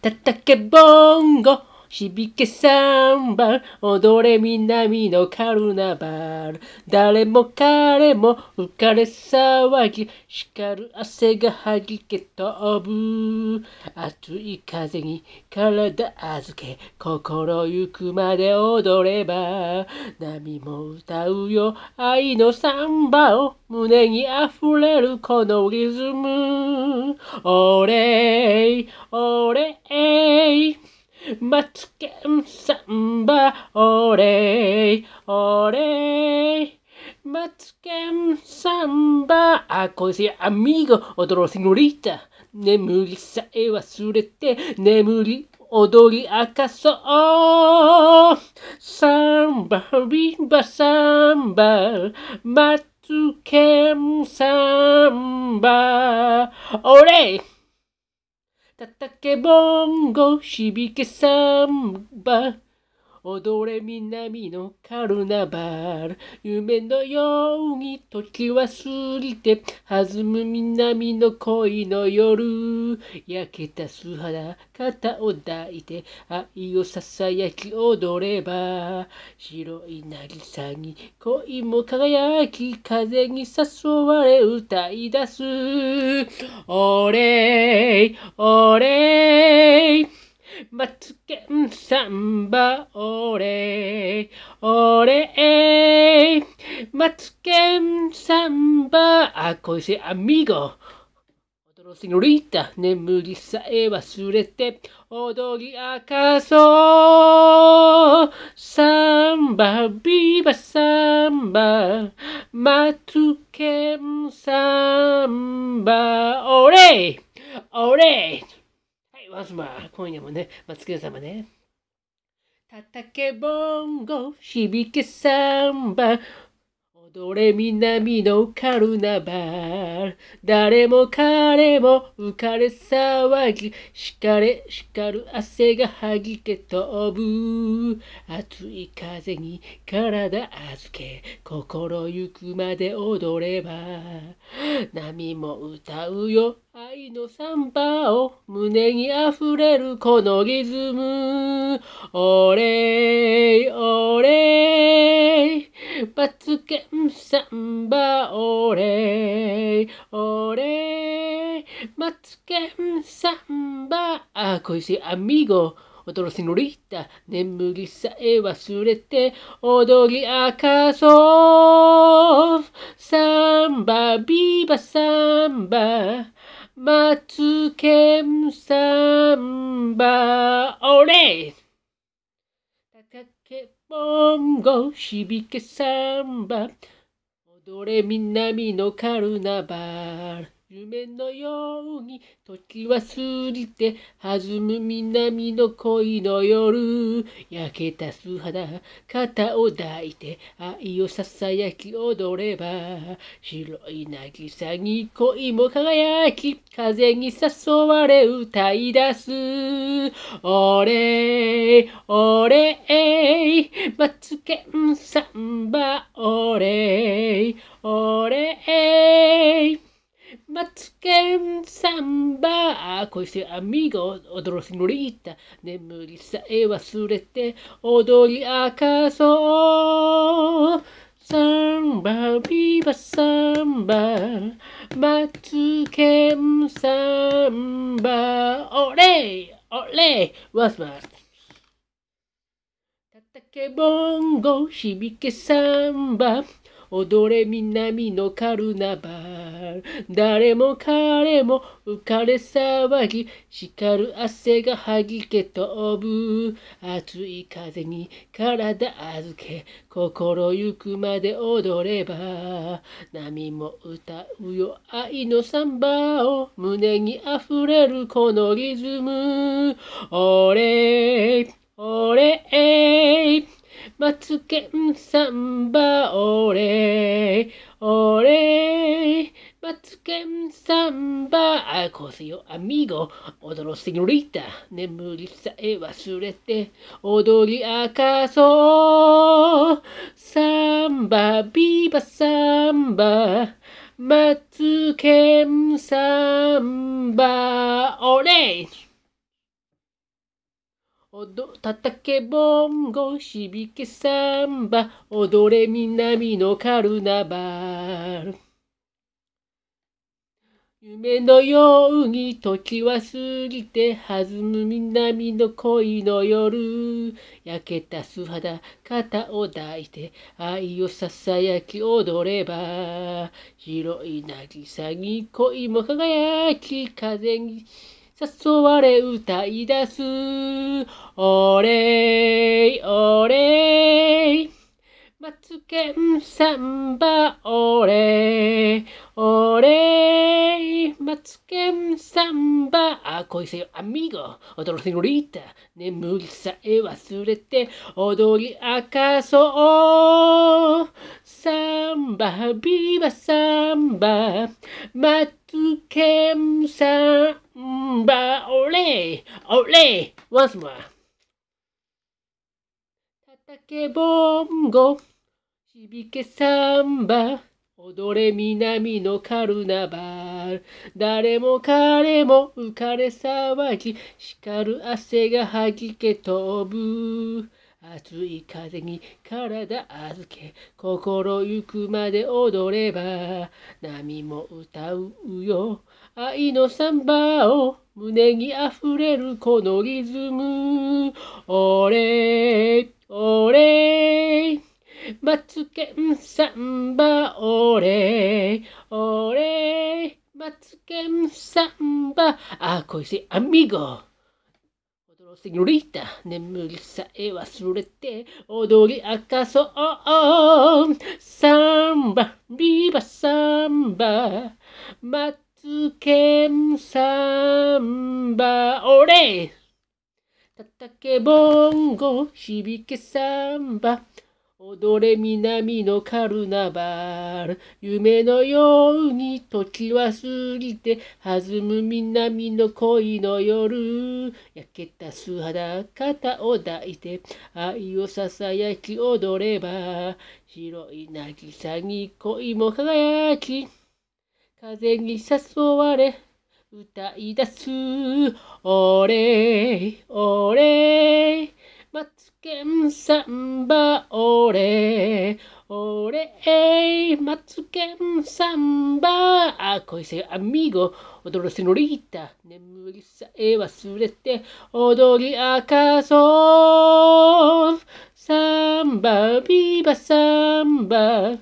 Tata che bongo, 響けサンバ踊れ南のカルナバル誰も彼も浮かれ騒ぎ光る汗がはじけ飛ぶ熱い風に体預け心ゆくまで踊れば波も歌うよ愛のサンバを胸に溢れるこのリズム俺俺マツケンサンバオレイオレイマツケンサンバあこせアミゴ踊ろうセノリータ眠りさえ忘れて眠り踊り明かそうサンバビンバサンバマツケンサンバオレイ Tatake bongo shibike samba. 踊れ南のカルナバル夢のように時は過ぎて弾む南の恋の夜焼けた素肌肩を抱いて愛をささやき踊れば白い渚に恋も輝き風に誘われ歌い出す俺俺マツケンサンバオレオレマツケンサンバあ恋せアミゴおどろセのリータ眠りさえ忘れて踊り明かそうサンバビーバサンバマツケンサンバオレオレいます。まあ、今夜もね、まあ、月様ね。叩けボンゴ、響けサンバ、踊れ南のカルナバル。誰も彼も浮かれ騒ぎ、叱れ叱る汗がはぎけ飛ぶ。熱い風に体預け、心ゆくまで踊れば、波も歌うよ。愛のサンバを胸に溢れるこのリズム。オレイオレイ。罰ゲンサンバオレイオレイ。罰ゲンサンバ。あ、恋しいアミゴ。踊るセノリータ。眠りさえ忘れて踊り明かそう。サンバビーバサンバ。マツケンサンバオレ高けボンゴ響けサンバ踊れ南のカルナバル夢のように時は過ぎて弾む南の恋の夜焼けた素肌肩を抱いて愛をささやき踊れば白い渚に恋も輝き風に誘われ歌い出す俺俺マツケンサンバ俺俺マツケンサンバー、こうしてアミゴ、踊ろセノリータ、眠りさえ忘れて踊り明かそう。サンバ、ビーバサンバ、マツケンサンバ、オレオレワスマス。たけボンゴ、響けサンバ、踊れ南のカルナバル誰も彼も浮かれ騒ぎ叱る汗がはぎけ飛ぶ熱い風に体預け心ゆくまで踊れば波も歌うよ愛のサンバを胸に溢れるこのリズム俺俺マツケンサンバオレオレマツケンサンバあこセヨアミゴ踊ろセニョリタ眠りさえ忘れて踊り明かそうサンバビーバサンバマツケンサンバオレイ叩けボンゴ響けサンバ踊れ南のカルナバル夢のように時は過ぎて弾む南の恋の夜焼けた素肌肩を抱いて愛をささやき踊れば広い渚に恋も輝き風に誘われ歌い出す。おれい、おれい。マツケンサンバ、おれい、おれい。マツケンサンバ、あ、恋せよ、アミゴ。踊るセノリータ。眠りさえ忘れて、踊り明かそう。サンバ、ビバサンバ。マツケンサンバ。んばおれおれ !once more! 叩けボンゴ響けサンバ踊れ南のカルナバル誰も彼も浮かれ騒ぎ叱る汗がはじけ飛ぶ熱い風に体預け心ゆくまで踊れば波も歌うよ愛のサンバを胸に溢れるこのリズム。おれ、マツケンサンバ、おれ、マツケンサンバ、あ、こいせ、アミゴ。s e せに r りた。眠りさえ忘れて踊り明かそう。サンバ、ビバサンバ、ー。つけんさんばおれ叩けぼんご響けサンバ踊れ南のカルナバル夢のように時は過ぎて弾む南の恋の夜焼けた素肌肩を抱いて愛をささやき踊れば白い渚に恋も輝き風に誘われ歌い出す。俺、俺、マけンさんばオレおれマツケンサンバあ恋せアミゴ踊らセノリータ眠りさえ忘れて踊り明かそうサンバビバサンバ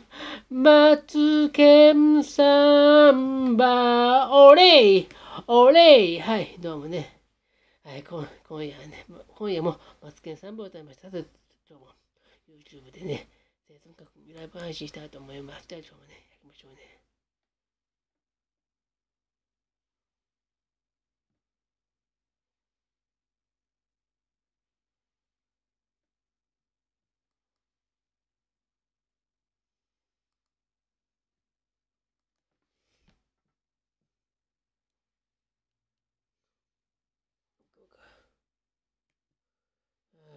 マツケンサンバオレイオレイはいどうもねはい、今夜ね、今夜もマツケンサンバを歌いました。今日も YouTube でね、かくライブ配信したいと思います。じゃあ今日もね、やりましょうね。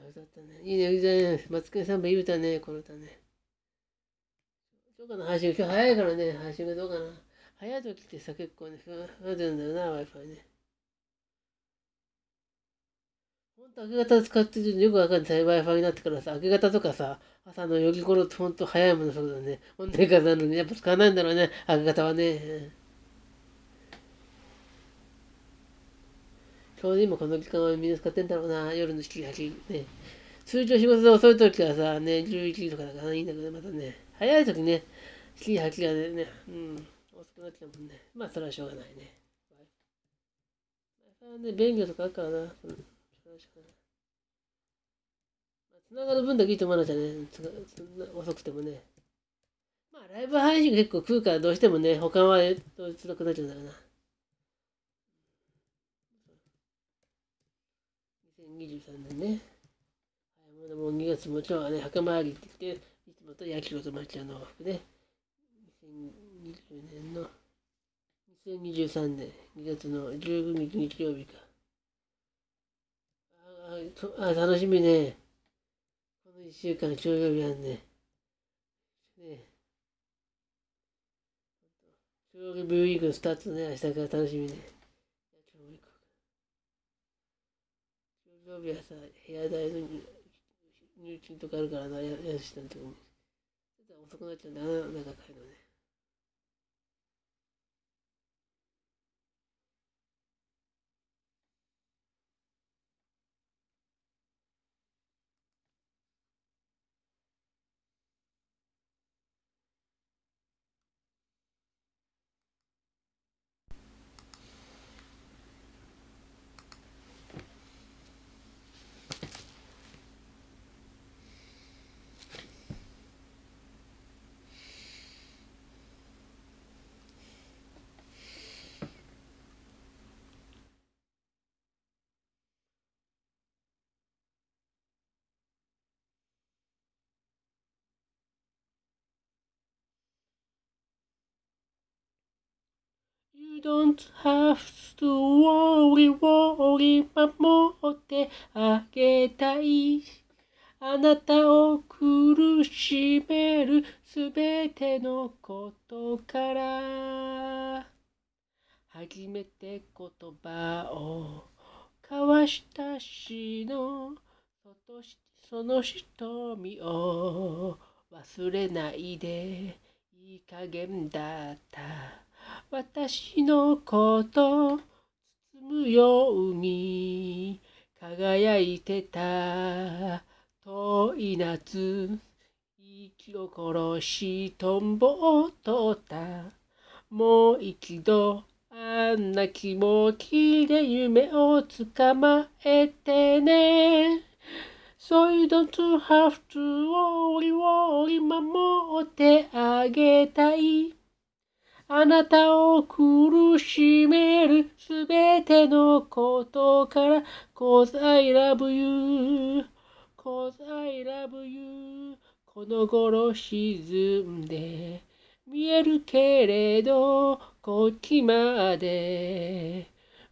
歌ったね。いいね、いいね。マツ松ンさんもいい歌ね、この歌ね。どうかな、配信。今日早いからね、配信がどうかな。早い時ってさ、結構ね、不安定なんだよな、Wi-Fi ね。本当、と明け方使ってるよくわかんない。Wi-Fi になってからさ、明け方とかさ、朝の4時頃ってほん早いものそうだね。本当とにかなのに、やっぱ使わないんだろうね、明け方はね。ちょうど今この時間はみんな使ってんだろうな、夜の7時、8時。ね。通常仕事で遅い時はさ、ね、11時とかだからいいんだけど、またね、早い時ね、7時、8時がね、うん、遅くなっちゃうもんね。まあ、それはしょうがないね。それはね、便利とかあるからな。うん、それはしょうがない。まあ、つながる分だけいいと思わなきゃね、遅くてもね。まあ、ライブ配信結構食うからどうしてもね、他はどうつらくなっちゃうんだろうな。年ね。はい、もう2月もちろんね、墓参りってって、いつもと八代と町屋の往で、2020年の、2023年2月の19日日曜日か。ああ、楽しみね。この1週間、長曜日あんね。ね長曜日ウィークのスタートね、明日から楽しみね。曜日はさ、部屋代の入金とかあるからな、家したんて思う。ちょっと遅くなっちゃうんだな、なんか帰るのね。don't have to worry, worry 守ってあげたい。あなたを苦しめるすべてのことから。初めて言葉を交わしたしの、その瞳を忘れないで、いい加減だった。私のこと包むように輝いてた遠い夏息を殺しトンボを取ったもう一度あんな気持ちで夢をつかまえてね So you don't have to worry worry 守ってあげたいあなたを苦しめるすべてのことから Cause I love you Cause I love you この頃沈んで見えるけれどこっちまで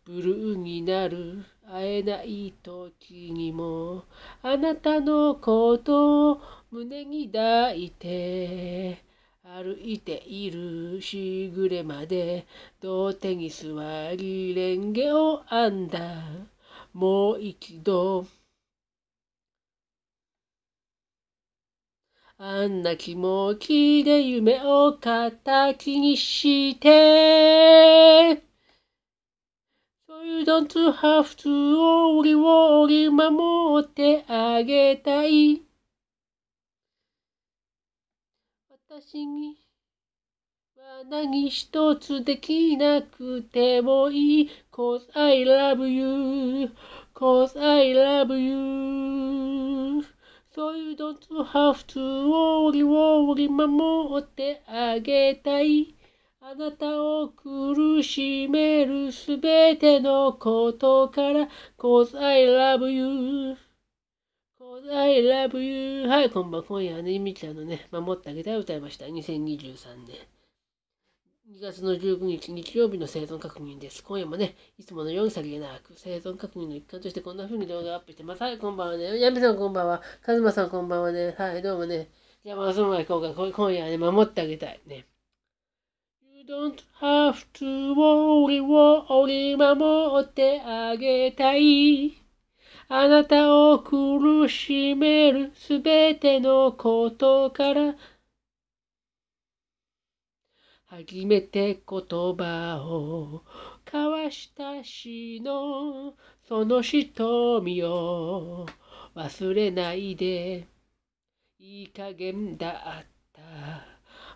ブルーになる会えない時にもあなたのことを胸に抱いて歩いているしぐれまでどう手に座りレンゲを編んだもう一度あんな気持ちで夢を形にしてそういう don't have to 折りを折り守ってあげたい私には何一つできなくてもいい Cause I love you Cause I love you So you don't have to worry worry 守ってあげたいあなたを苦しめるすべてのことから Cause I love you I love you! はい、こんばんは。今夜はね、ゆみちゃんのね、守ってあげたい歌いました。2023年。2月の19日日曜日の生存確認です。今夜もね、いつものようにさりげなく、生存確認の一環としてこんな風に動画をアップしてます。はい、こんばんはね。やみさんこんばんは。かずまさんこんばんはね。はい、どうもね。じゃあ、まあ、その前、今回、今夜はね、守ってあげたい。ね。You don't have to worry, worry, 守ってあげたい。あなたを苦しめるすべてのことから、初めて言葉を交わした詩のその瞳を忘れないでいい加減だった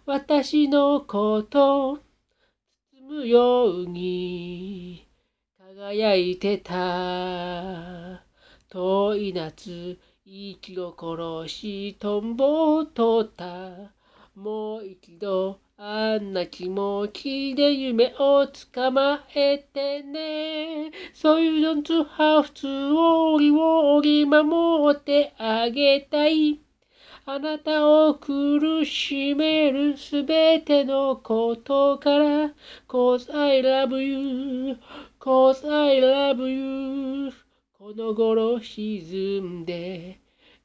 私のこと包むように輝いてた遠い夏、息を殺し、トンボを取った。もう一度、あんな気持ちで夢を捕まえてね。そういうのとハフツを折り折り守ってあげたい。あなたを苦しめるすべてのことから Cause I love you Cause I love you この頃沈んで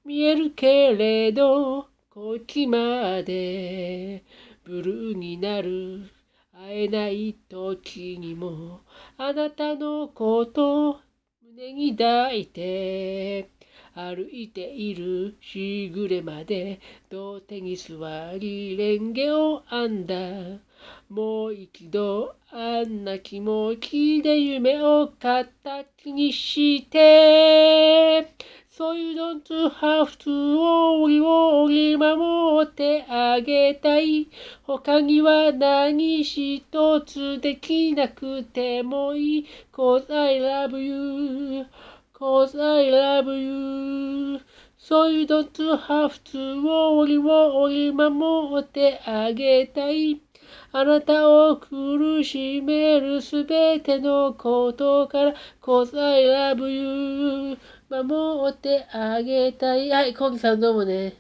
見えるけれどこっちまでブルーになる会えない時にもあなたのこと胸に抱いて歩いているしぐれまで土手に座りレンゲを編んだもう一度あんな気持ちで夢を叩きにしてそういう don't have to worry を折守ってあげたい他には何一つできなくてもいい cause I love you cause I love you そういう don't have to worry を折守ってあげたいあなたを苦しめるすべてのことから、cause I love you 守ってあげたい。はい、コウキさんどうもね。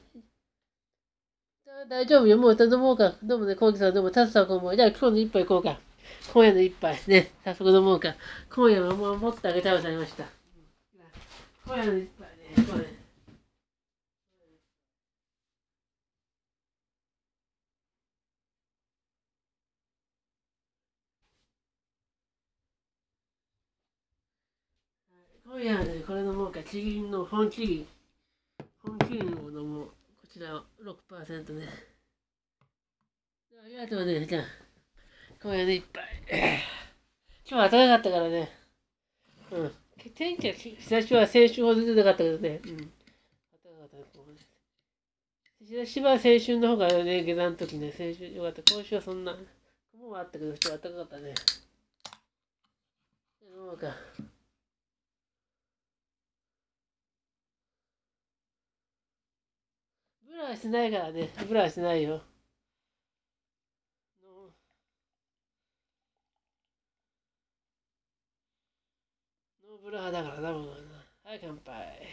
大丈夫よ。もう頼もうか。どうもね、コウキさんどうも。たつさんこんは。じゃあ今日の一杯行こうか。今夜の一杯ね。早速飲もうか。今夜はもう持ってあげたいございました。今夜の一杯ね。今夜ね、これのもうか、ぎ銀の本地銀。本気。銀のものも、こちらは6%ね。ありがとうね、じゃあ。今夜ね、いっぱい。今日は暖かかったからね。うん。天気は、日差しは先週ほど出てなかったけどね。うん。暖かかったね、ここ日差しは先週の方がね、下山の時ね、先週よかった。今週はそんな、雲はあったけど、今日は暖かかったね。もうか。ブラはしてないからね。ブラはしてないよ。ノーブラだからな、もう。はい、乾杯。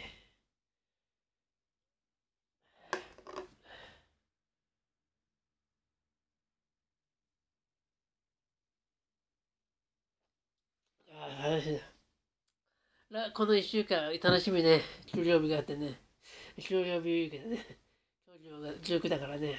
ああ、楽しいな。この一週間、楽しみね。給料日があってね。給料日ウィークね。19だからね。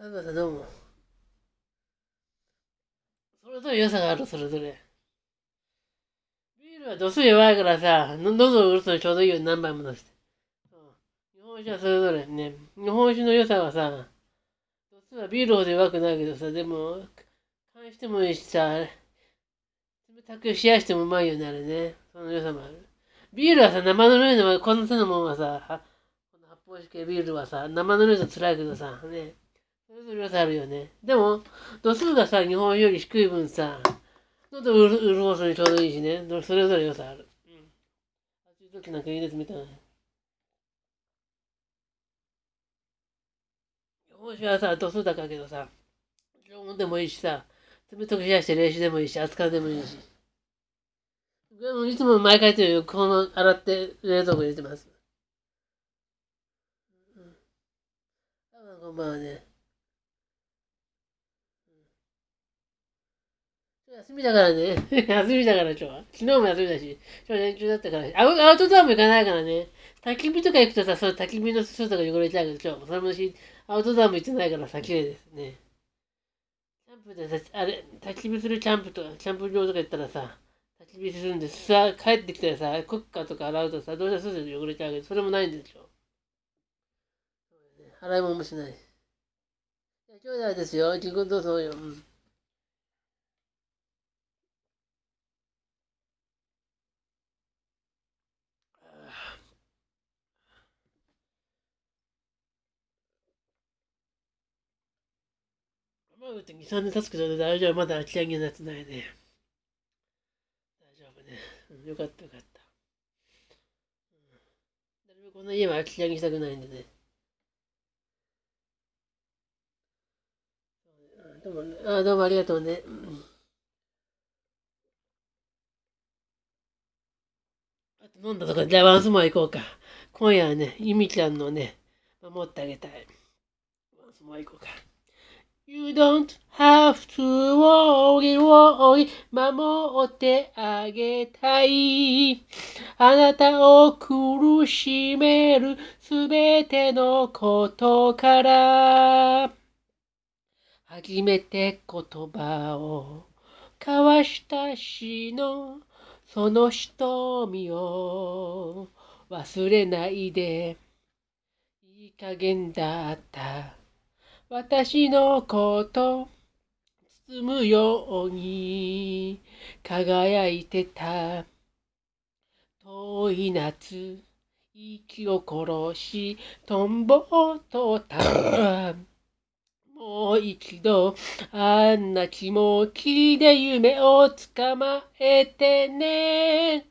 香川さんどうも。それぞれ良さがある、それぞれ。ビールは度数弱いからさ、喉を売るのちょうどいいよ、何杯も出して。日本酒はそれぞれね。日本酒の良さはさ、まビールほど弱くないけどさ、でも、缶してもいいしさ、冷たく冷やしてもうまいようになるね。その良さもある。ビールはさ、生ぬるいのは、この手のもんはさ、この発泡酒系ビールはさ、生ぬるいと辛いけどさ、ね。それぞれ良さあるよね。でも、度数がさ、日本より低い分さ、喉を潤すにちょうどいいしね、それぞれ良さある。うん。暑い時なんかいいですみたいな。今週はさ、度数高いけどさ、常温でもいいしさ、冷たく冷やして冷酒でもいいし、熱燗でもいいし。でもいつも毎回というこの洗って冷蔵庫入れてます。うん。多分こんばんはね。休みだからね。休みだから今日は。昨日も休みだし、今日連休だったからア。アウトドアも行かないからね。焚き火とか行くとさ、その焚き火の巣とか汚れちゃうけど、今日それもし、アウトドアも行ってないからさ、綺麗ですね。キャンプでさ、あれ、焚き火するキャンプとか、キャンプ場とか行ったらさ、焚き火するんで、さ、帰ってきたらさ、クッカーとか洗うとさ、どうせすぐ汚れちゃうけど、それもないんでしょ。洗い物もしない。兄弟ですよ。自分どうぞよ。うんま2、3年経つけど大丈夫。まだ諦めになってないね。大丈夫ね。うん、よかったよかった。なるべくこの家は諦めしたくないんでね。どうも、ね、あどうもありがとうね。あと飲んだとこであワンスも行こうか。今夜はね、ゆみちゃんのね、守ってあげたい。ワンスも行こうか。You don't have to worry, worry 守ってあげたい。あなたを苦しめるすべてのことから。初めて言葉を交わした詩のその瞳を忘れないで。いい加減だった。私のこと包むように輝いてた遠い夏息を殺しトンボを取ったもう一度あんな気持ちで夢を捕まえてね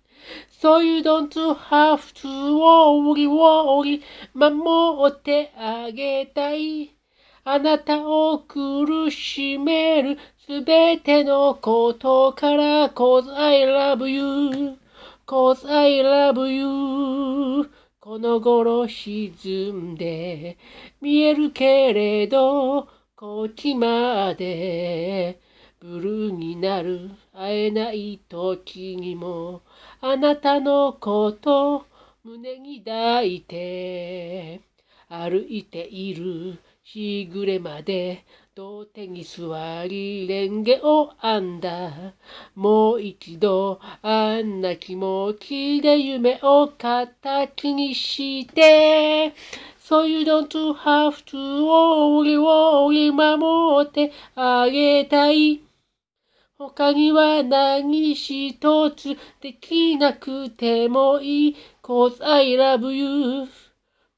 So you don't have to worry worry 守ってあげたいあなたを苦しめるすべてのことから Cause I love you Cause I love you この頃沈んで見えるけれどこっちまでブルーになる会えない時にもあなたのこと胸に抱いて歩いている日暮れまで土手に座りレンゲを編んだ。もう一度あんな気持ちで夢を形にして。So you don't have to worry, worry 守ってあげたい。他には何一つできなくてもいい。Cause I love you.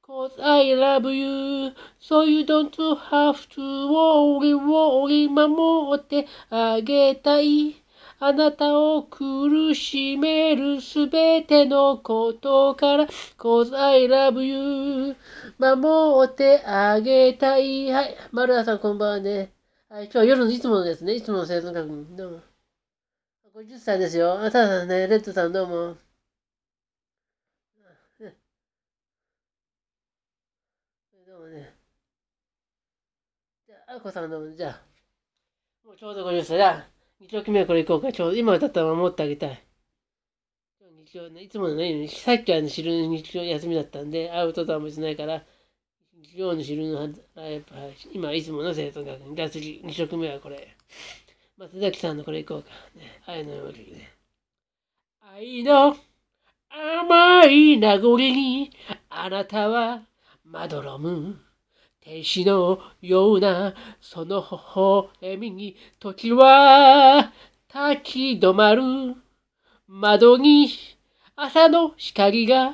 Cause I love you, so you don't have to worry, worry, 守ってあげたい。あなたを苦しめるすべてのことから、cause I love you, 守ってあげたい。はい、丸田さんこんばんはね。はい、今日は夜のいつものですね、いつもの生存確認。どうも。50歳ですよ。あたださんね、レッドさんどうも。あこさんの、じゃあ、もうちょうど50歳。じゃあ、2曲目はこれいこうか。ちょうど今歌ったら守ってあげたい。日曜ね、いつものね、さっきは、ね、昼の日曜休みだったんで、アウトドアもしないから、日曜の昼の、あやっぱ今いつもの生徒が、に。じゃあ次、2色目はこれ。松崎さんのこれいこうか。ね、愛の夜ね。愛の甘い名残に、あなたはまどろむ。天使のようなその微笑みに時は立ち止まる窓に朝の光が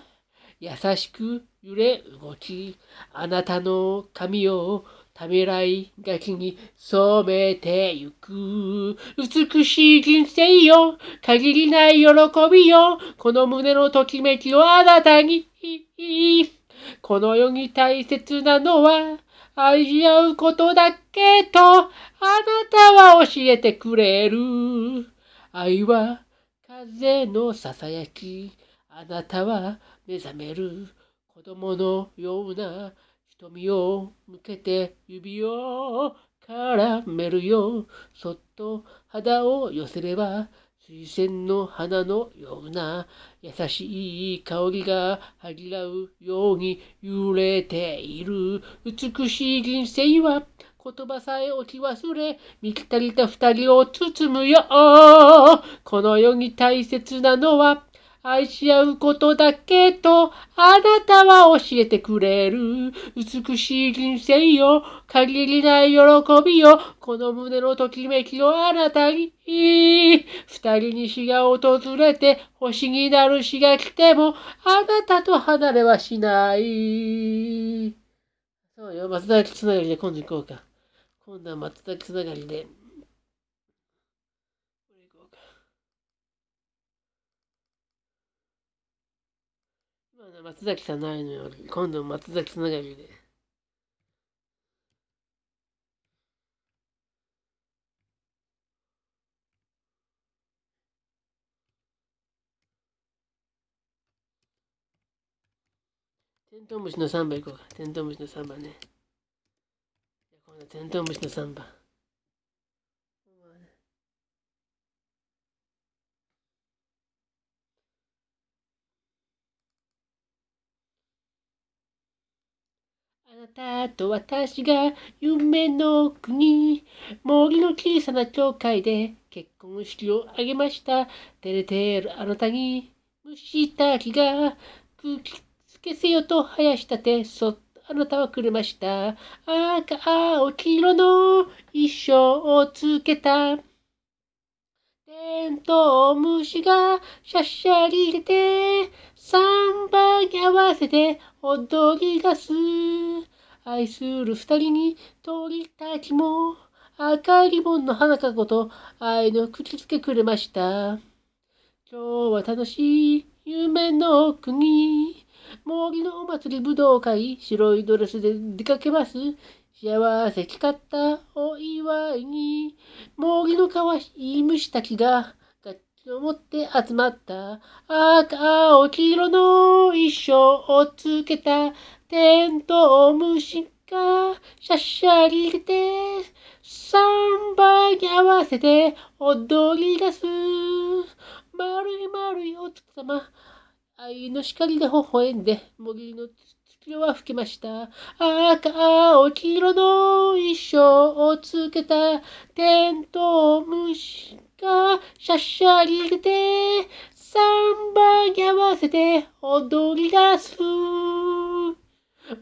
優しく揺れ動きあなたの髪をためらいがきに染めてゆく。美しい人生よ。限りない喜びよ。この胸のときめきをあなたに。この世に大切なのは愛し合うことだけと、あなたは教えてくれる。愛は風のささやき、あなたは目覚める。子供のような瞳を向けて指を絡めるよ。そっと肌を寄せれば、水仙の花のような優しい香りが恥じらうように揺れている美しい人生は言葉さえ置き忘れ、満きたりた二人を包むよ。この世に大切なのは愛し合うことだけと、あなたは教えてくれる。美しい人生よ、限りない喜びよ、この胸のときめきをあなたに。二人に死が訪れて、星になる死が来ても、あなたと離れはしない。そうよ、松崎つながりで今度行こうか。今度は松崎つながりで。松崎さんないのよ。今度松崎つながりで。テントウムシのサンバ行こうか。テントウムシのサンバね。今度はテントウムシのサンバ。あなたと私が夢の国森の小さな教会で結婚式を挙げました照れてるあなたに虫たきが空気つけせよと生やしたてそっとあなたはくれました赤青黄色の衣装をつけたテントウムシがシャッシャリ出て3番に合わせてホットす。愛する二人に鳥たちも赤いリボンの花かごと愛の口づけくれました。今日は楽しい夢の国。森のお祭り武道会、白いドレスで出かけます。幸せかったお祝いに、森のかわいい虫たちがの持って集まった。赤、青、黄色の衣装をつけた。テントムシがシャッシャリ出て、サンバに合わせて踊り出す。丸い丸いお月様、愛の光で微笑んで森の月は吹きました。赤、青、黄色の衣装をつけた。テントウムシ。シャッシャリルテ、サンバに合わせて踊り出す。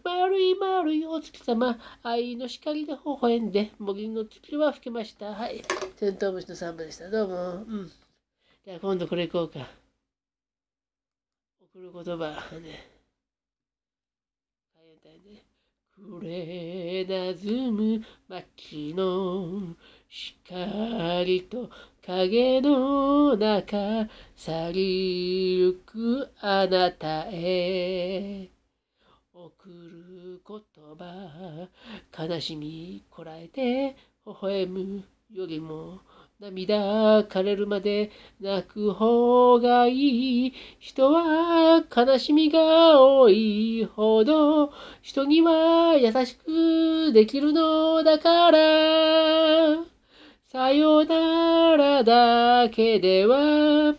丸い丸いお月様、愛の光で微笑んで、森の月は吹けました。はい。テントウムシのサンバでした。どうも。うん。じゃあ今度これいこうか。送る言葉。ね。大変ね。くれなずむ街の光と影の中去りゆくあなたへ送る言葉悲しみこらえて微笑むよりも涙枯れるまで泣く方がいい人は悲しみが多いほど人には優しくできるのだからさよならだけでは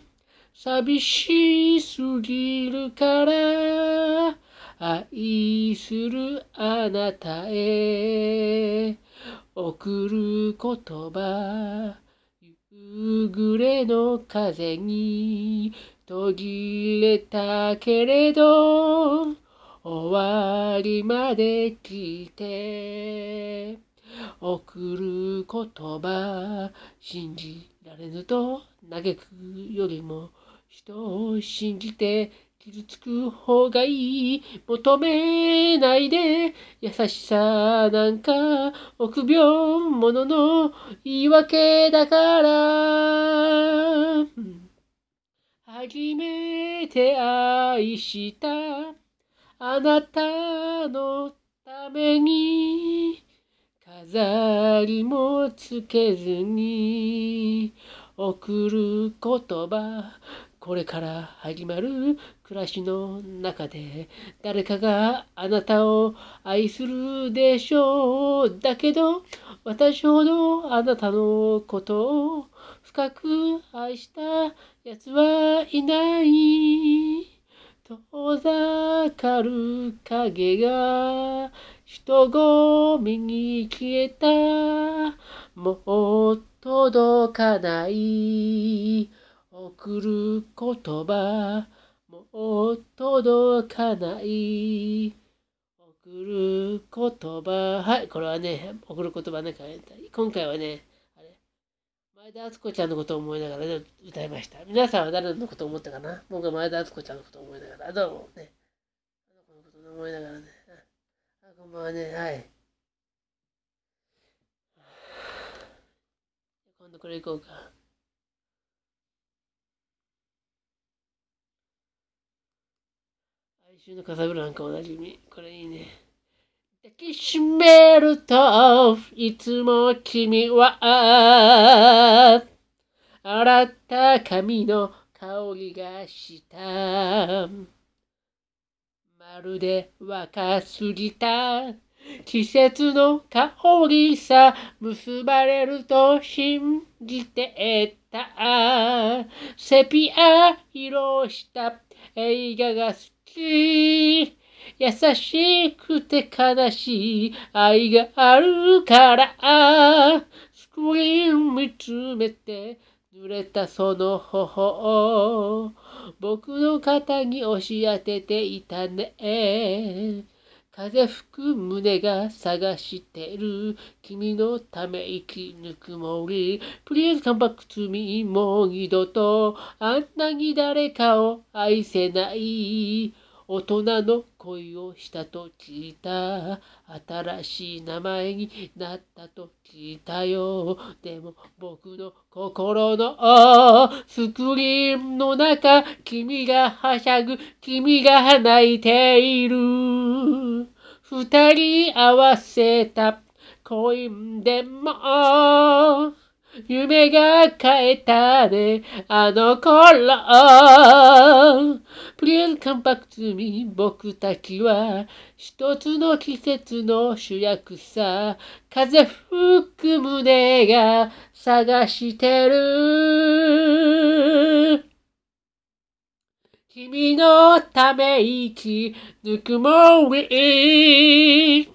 寂しすぎるから愛するあなたへ送る言葉夕暮れの風に途切れたけれど終わりまで聞いて送る言葉信じられぬと嘆くよりも人を信じて傷つく方がいい求めないで優しさなんか臆病者の言い訳だから初めて愛したあなたのために飾りもつけずに送る言葉これから始まる暮らしの中で誰かがあなたを愛するでしょうだけど私ほどあなたのことを深く愛したやつはいない遠ざかる影が人混みに消えた。もう届かない。送る言葉。もう届かない。送る言葉。はい、これはね、送る言葉ね、変えたい。今回はね、あれ、前田敦子ちゃんのことを思いながらね、歌いました。皆さんは誰のことを思ったかな僕は前田敦子ちゃんのことを思いながら、どうもね、あの子のことを思いながらね。こんはね、はい。今度これいこうか。哀愁のカサブランカおなじみ。これいいね。抱きしめると、いつも君は、洗った髪の香りがした。まるで若すぎた季節の香りさ結ばれると信じてたセピア色した映画が好き優しくて悲しい愛があるからスクリーン見つめて濡れたその頬僕の肩に押し当てていたね。風吹く胸が探してる君のため息ぬくもり Please come back to me もう二度とあんなに誰かを愛せない大人の恋をしたと聞いた。新しい名前になったと聞いたよ。でも僕の心のスクリーンの中、君がはしゃぐ、君が泣いている。二人合わせた恋でも。夢が変えたね、あの頃。Please come back to me 僕たちは一つの季節の主役さ。風吹く胸が探してる。君のため息、ぬくもり。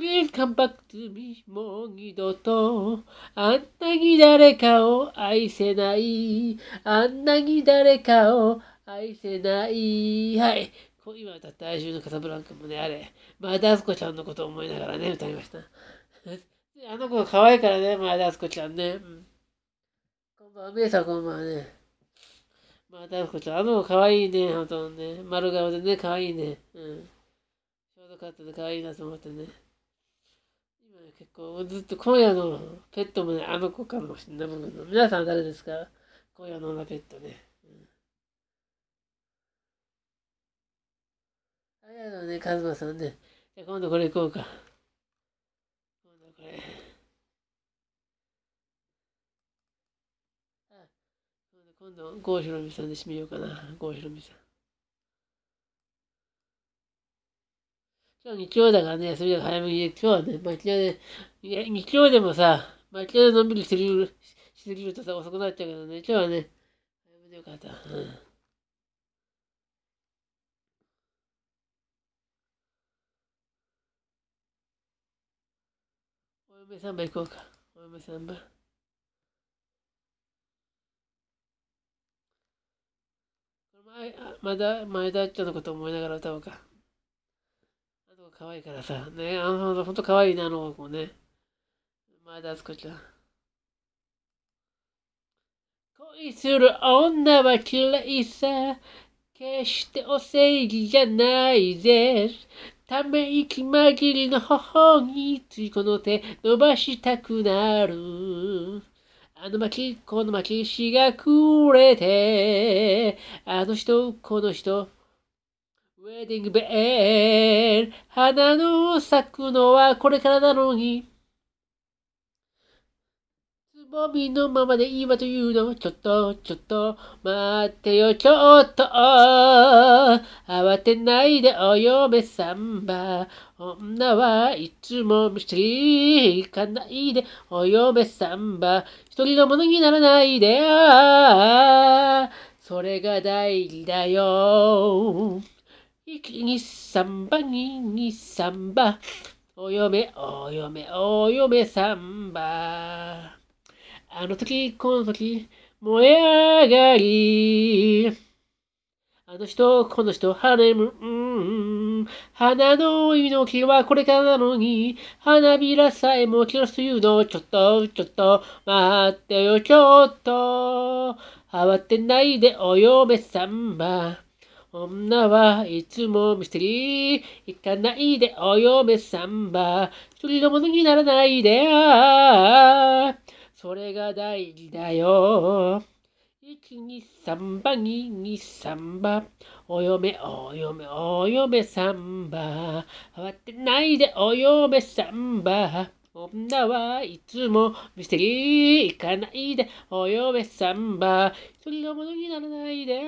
Please come back to me もう二度とあんなに誰かを愛せないあんなに誰かを愛せないはい今歌った哀愁のカサブランカもねあれまだあすこちゃんのことを思いながらね歌いましたあの子可愛いからねまだあすこちゃんね、うん、こんばんはめいさんこんばんはねまだあすこちゃんあの子可愛いね本当ね丸顔でね可愛いねうんちょうどかったで可愛いなと思ってねこうずっと今夜のペットもね、あの子かもしれない僕の。皆さん誰ですか今夜の女ペットね。うん、ありがとうね、カズマさんね。じゃ今度これ行こうか。今度これ。今度、郷ひろみさんで締めようかな。郷ひろみさん。今日日曜だからね、休みだから早めに、今日はね、町屋で、日曜でもさ、町屋でのんびりしてる、しすぎるとさ、遅くなっちゃうけどね、今日はね、早めでよかった。うんお嫁さんば行こうか。お嫁さんば。前まだ前田っちゃんのこと思いながら歌おうか。可愛いからさ、ね、あの、ほんと可愛いな、あの子ね。前田敦子ちゃん。恋する女は嫌いさ。決してお世辞じゃないぜ。ため息紛りの頬についこの手伸ばしたくなる。あの巻き、この巻き、しがくれて。あの人、この人。ウェディングベール、花の咲くのはこれからなのに。つぼみのままで今というの、ちょっと、ちょっと、待ってよ、ちょっと、慌てないでお嫁さんば。女はいつも見せて行かないで、お嫁さんば。一人のものにならないで、それが大事だよ。一二三番二二三番お嫁お嫁お嫁三番あの時この時燃え上がりあの人この人ハネムーン花のの木はこれからなのに花びらさえもきらすというのちょっとちょっと待ってよちょっと慌てないでお嫁さんば女はいつもミステリー。行かないでお嫁さんば。一人のものにならないであ。それが大事だよ。一、二、三番、二、二、三番。お嫁、お嫁、お嫁さんば。慌てないでお嫁さんば。女はいつも見せテリ行かないで、お嫁さんば、一人のものにならないで、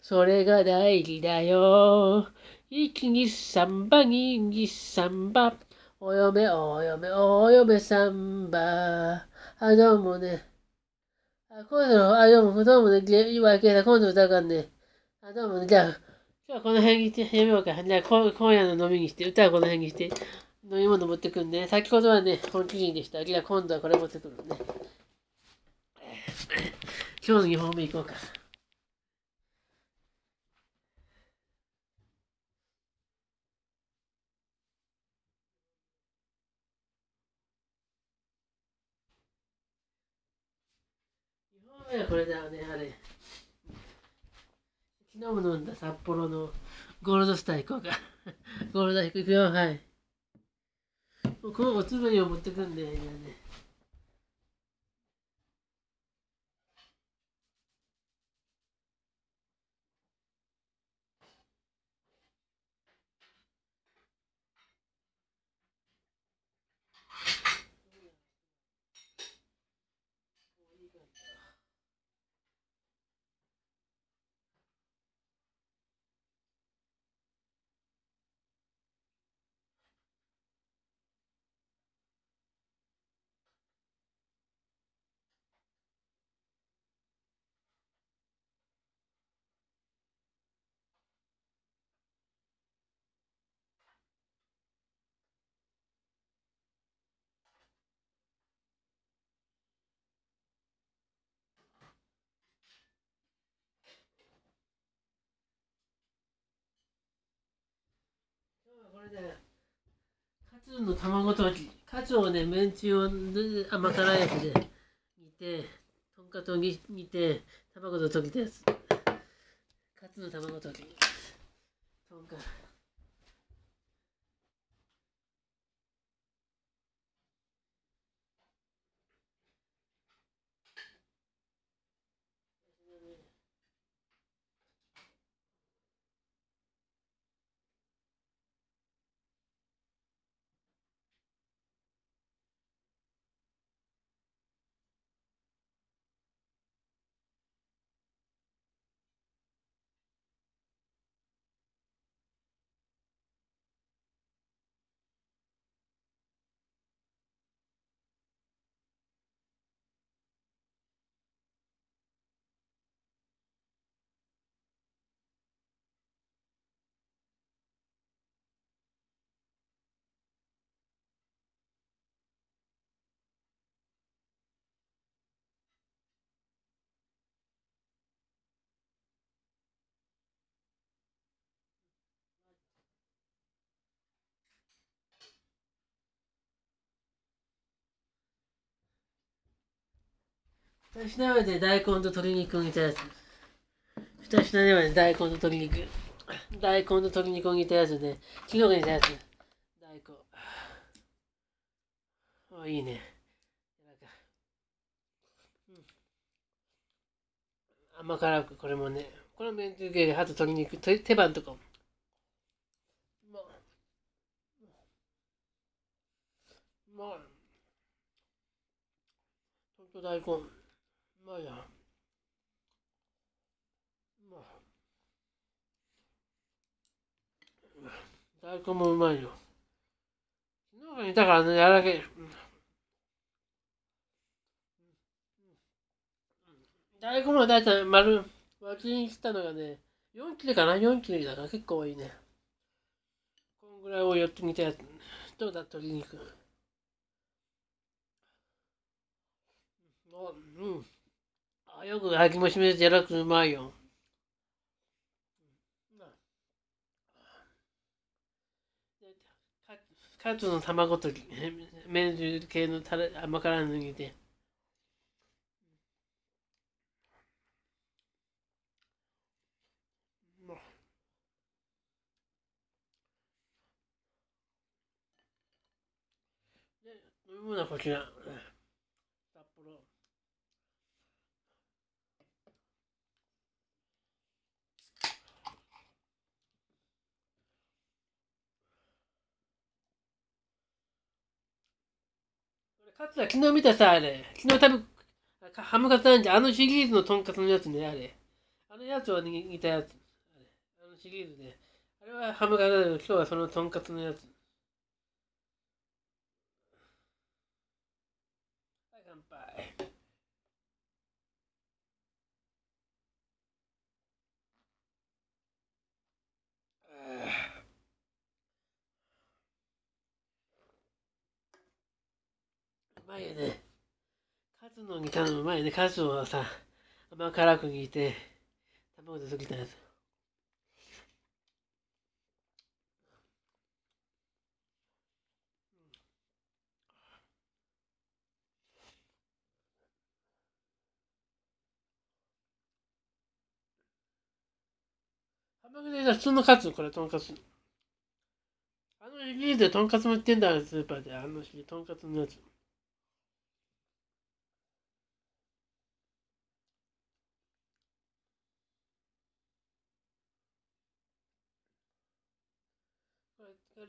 それが大事だよ。一二三ば、二気三ば、お嫁、お嫁、お嫁さんば。あ、どうもね。あ、今度、あ、どうも、どうもね、今開け今度歌うかんね。あ、どうもね、じゃあ、今日はこの辺にしてやめようか。じゃあ、今夜の飲みにして、歌はこの辺にして。飲み物持ってくんで、ね、先ほどはね、本基準でした。明ら今度はこれ持ってくるね。今日の2本目いこうか。2本目はこれだよね、あれ。昨日も飲んだ札幌のゴールドスター行こうか。ゴールド行くよ、はい。このおつまみを持ってくんだよね。これねカツの卵とき、カツをねめんつゆを甘辛いやつで煮てとんかつを煮て卵と溶きたやつカツの卵とき、とんかつ2品目で大根と鶏肉を煮たやつ2品目で大根と鶏肉大根と鶏肉を煮たやつできのこ煮たやつ大根あ、いいね甘辛くこれもねこれもめんつゆ系であと鶏肉手羽とかももうほんと大根 n a 大根もうまいよ。昨日がいたからね、やらけ。大根も大体丸、輪切りにしたのがね、4切れかな ?4 切れだから結構多いね。こんぐらいを寄ってみたやつ。どうだ鶏肉。あ、うん。よくきもしめじゃなくてうまいよ。カツの卵と麺汁系のたれ甘辛抜いて。飲み物はこちら。かつは昨日見たさ、あれ、昨日食べ、ハムカツなんじゃ、あのシリーズのとんかつのやつね、あれ。あのやつを似たやつ。あのシリーズね。あれはハムカツだけど、今日はそのとんかつのやつ。まいよね。カツの煮たのうまいね。カツはさ、甘辛く煮て、卵で溶きたやつ。で普通のカツ、これ、とんかつ。あのシリーズでとんかつも売ってんだ、スーパーで。あのシリーズ、とんかつのやつ。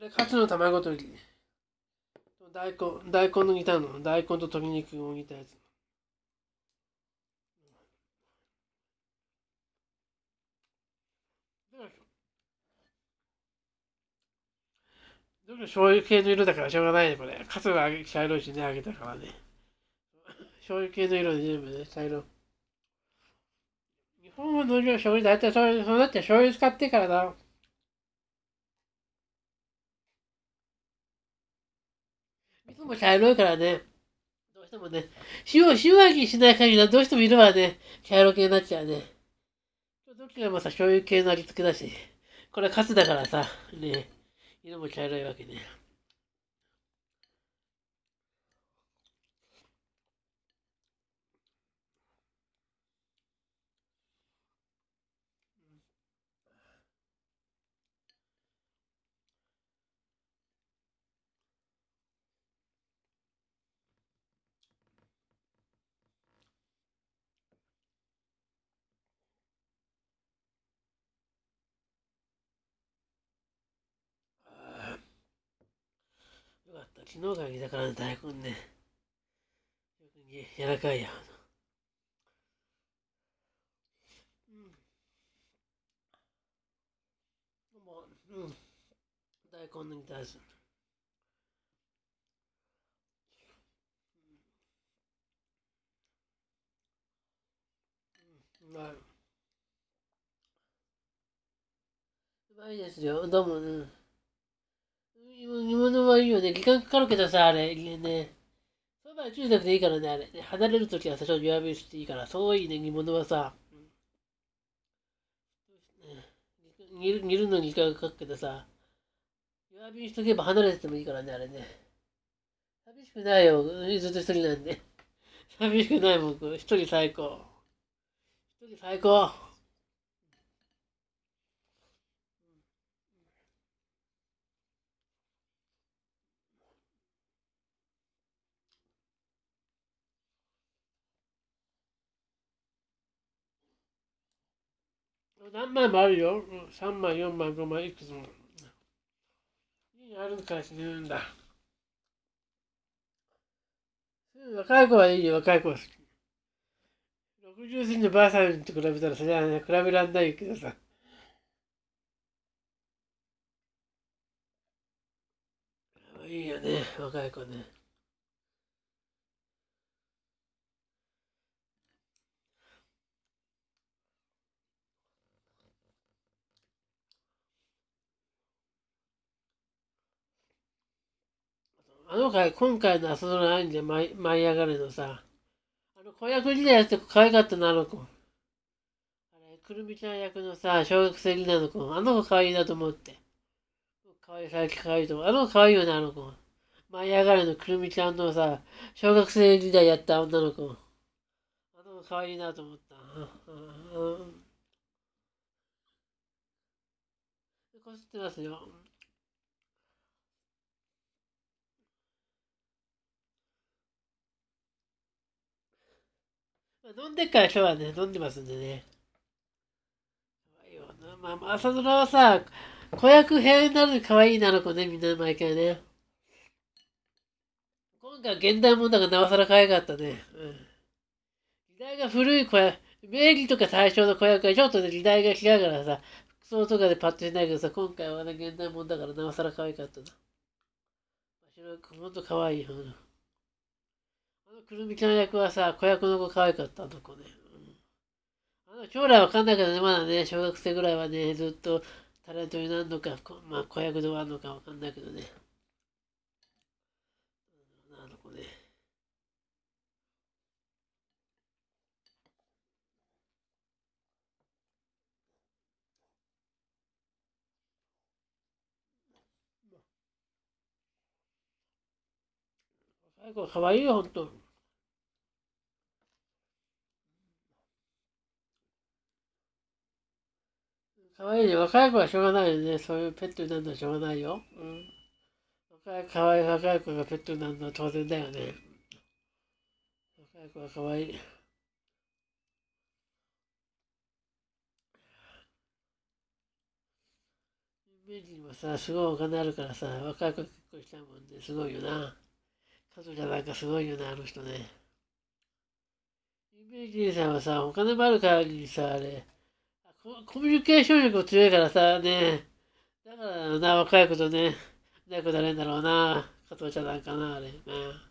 で、カツの卵と大根、大根の煮たの。大根と鶏肉を煮たやつ。どれ醤油系の色だからしょうがないね、これ。カツが茶色いしね、揚げたからね。醤油系の色で全部ね、茶色。日本の農業醤油大体そうそうなって醤油使ってからだ。も茶色いからね、どうしてもね、塩を塩味しない限りはどうしても色はね、茶色系になっちゃうね。どっちがもさ、醤油系の味付けだし、これはカツだからさ、ね、色も茶色いわけね。よかった。昨日から来たからね、大根ね。よくに柔らかいや。うん。う、ん。大根に対する。うん、うまいですよ。どうも、ね。煮物はいいよね。時間かかるけどさ、あれ、ね。そばは注意なくていいからね、あれ。ね、離れるときは最初ょ弱火していいから、そういいね、煮物はさ。うん、煮る煮るのに時間かかるけどさ、弱火にしとけば離れててもいいからね、あれね。寂しくないよ、ずっと一人なんで。寂しくない僕、一人最高。一人最高。何枚もあるよ。3枚、4枚、5枚、いくつも。家にあるから死ぬんだ。若い子はいいよ、若い子は好き。60過ぎのばあさんと比べたら、それはね、比べらんないけどさ。いいよね、若い子ね。あの回、今回の朝ドラアニで舞い上がるのさ、あの子役時代やって可愛かったな、あの子。あれ、くるみちゃん役のさ、小学生時代の子、あの子可愛いなと思って。可愛い、最近可愛いと思う。あの子可愛いよね、あの子。舞い上がるのくるみちゃんのさ、小学生時代やった女の子。あの子可愛いなと思った。こすってますよ。飲んでっから今日はね、飲んでますんでね。いよな。まあ、朝ドラはさ、子役編になるの可愛いな、あの子ね、みんな毎回ね。今回現代もんだからなおさら可愛かったね。うん。時代が古い子役、明治とか大正の子役はちょっとね、時代が違うからさ、服装とかでパッとしないけどさ、今回はね、現代もんだからなおさら可愛かったな。白くほんと可愛い。うんくるみちゃん役はさ、子役の子可愛かったとこね。うん、あの将来わかんないけどね、まだね、小学生ぐらいはね、ずっとタレントになるのか、まあ、子役で終わるのかわかんないけどね。うん、あの子ね。最後、かわいいよ、ほんと。可愛いい若い子はしょうがないよね。そういうペットになるのはしょうがないよ。うん。若い、かわいい若い子がペットになるのは当然だよね。若い子はかわいい。ミュージもさ、すごいお金あるからさ、若い子結婚したもんね。すごいよな。家族じゃなんかすごいよね、あの人ね。イメージさんはさ、お金もあるからにさ、あれ、コミュニケーション力強いからさ、ね、だからな、若い子とね、仲良くなれんだろうな、加藤ちゃんなんかな、あれ。あ、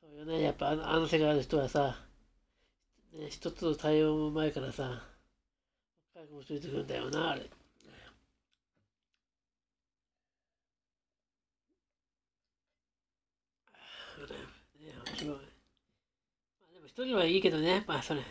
そうよね、やっぱあのあの世界の人はさ、ね、一つの対応もうまいからさ、若い子もついてくるんだよな、あれ。ね、面白い。まあ、でも一人はいいけどね、まあそれ。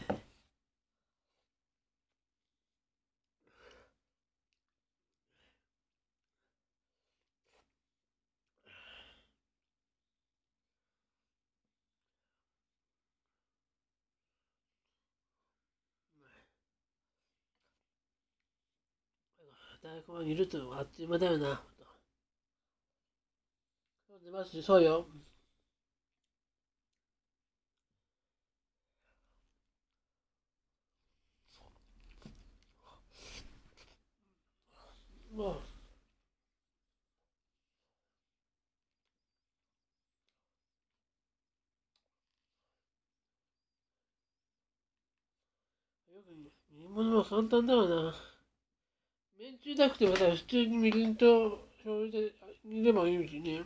大根はいるとあっという間だよな。出ますそうよ。もう。よく煮物は簡単だよな。めんつゆなくてもさ、普通にみりんと醤油で煮でもいいしね。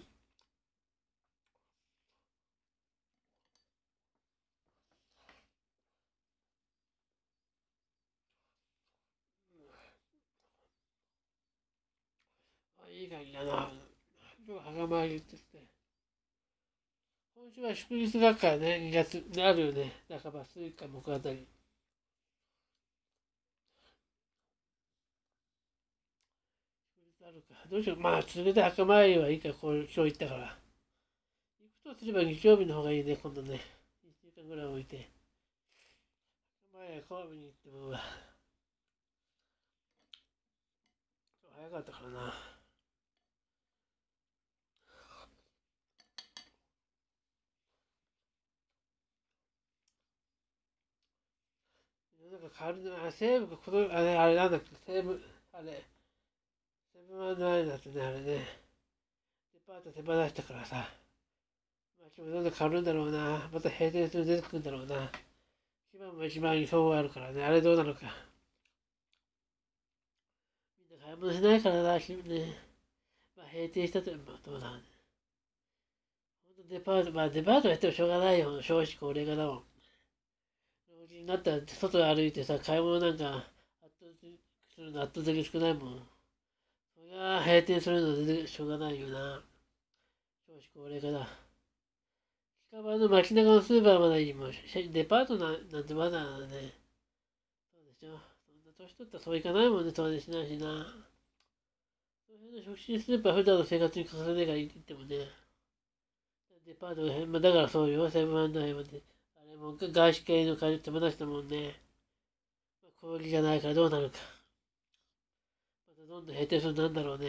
あ、いい感じだな。今日はがまりってって。今週は祝日だからね、2月、あるよね。半ば、数日、カ、木あたり。どうしよう、まあ、続けて墓参りはいいか、こう今日行ったから。行くとすれば日曜日の方がいいね、今度ね。1週間ぐらい置いて。墓参りは神戸に行っても、早かったからな。なんか変わるな、西武この、あれ、あれなんだっけ、西武、あれ。分は誰だってね、あれね。デパート手放したからさ。まあ、今日どんどん変わるんだろうな。また閉店する出てくるんだろうな。千も一番にそうあるからね。あれどうなのか。みんな買い物しないからな、君ね。まあ、閉店したと、まあ、どうなのね。ほんとデパート、まあ、デパートやってもしょうがないよ。少子高齢化だもん。老人になったら外歩いてさ、買い物なんか、圧倒的、圧倒的に少ないもん。ああ、閉店するの全然しょうがないよな。少子高齢化だ。近場の街中のスーパーまでにも、デパートなんてまだね。そうでしょ。そんな年取ったらそういかないもんね、当然しないしな。その辺の食品スーパー普段の生活に欠かせないから言ってもね。デパートが、まあ、だからそうよ、セブンアイまで。あれも外資系の会社って話だもんね。まあ、小売じゃないからどうなるか。どんどん閉店すなんだろうね。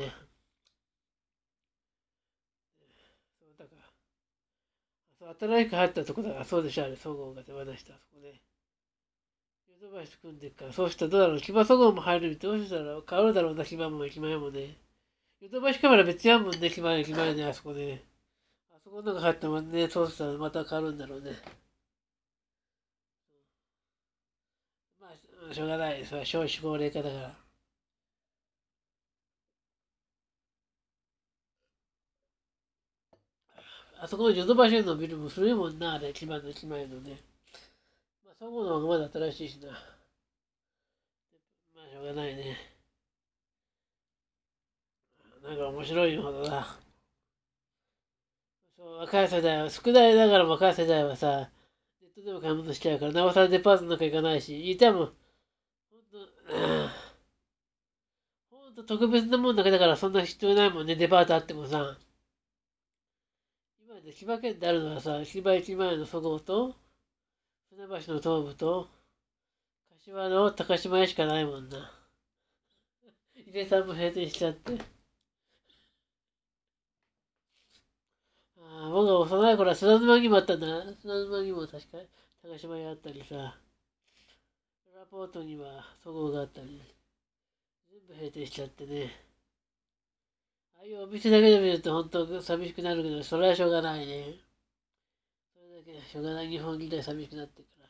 そうだか。そう、新しく入ったとこだから、そうでしょ、あれ、総合が手放した、そこね。ヨドバシ組んでっから、そうしたらどうだろう、暇総合も入るどうしたら変わるだろうな、暇も駅前もね。ヨドバシカメラ別やんもんね、暇駅前ね、あそこね。あそこのか入ったもんね、そうしたらまた変わるんだろうね。まあ、しょうがない、それは少子高齢化だから。あそこのヨドバシのビルも古いもんな、あれ、千葉のまるのね。まあ、そこのまだ新しいしな。まあ、しょうがないね。なんか面白いほどだ。そう若い世代は、宿題ながら若い世代はさ、ネットでも買い物しちゃうから、なおさらデパートなんか行かないし、いても、ほんと、ほんと特別なもんだけだから、そんな必要ないもんね、デパートあってもさ。で千葉県であるのはさ、千葉駅前のそごうと、船橋の東部と、柏の高島屋しかないもんな。井出さんも閉店しちゃって。ああ、僕が幼い頃は砂沼にもあったんだ。砂沼にも確か高島屋あったりさ、ラポートにはそごうがあったり、全部閉店しちゃってね。ああいうお店だけで見ると本当寂しくなるけど、それはしょうがないね。それだけしょうがない日本時代寂しくなってから。し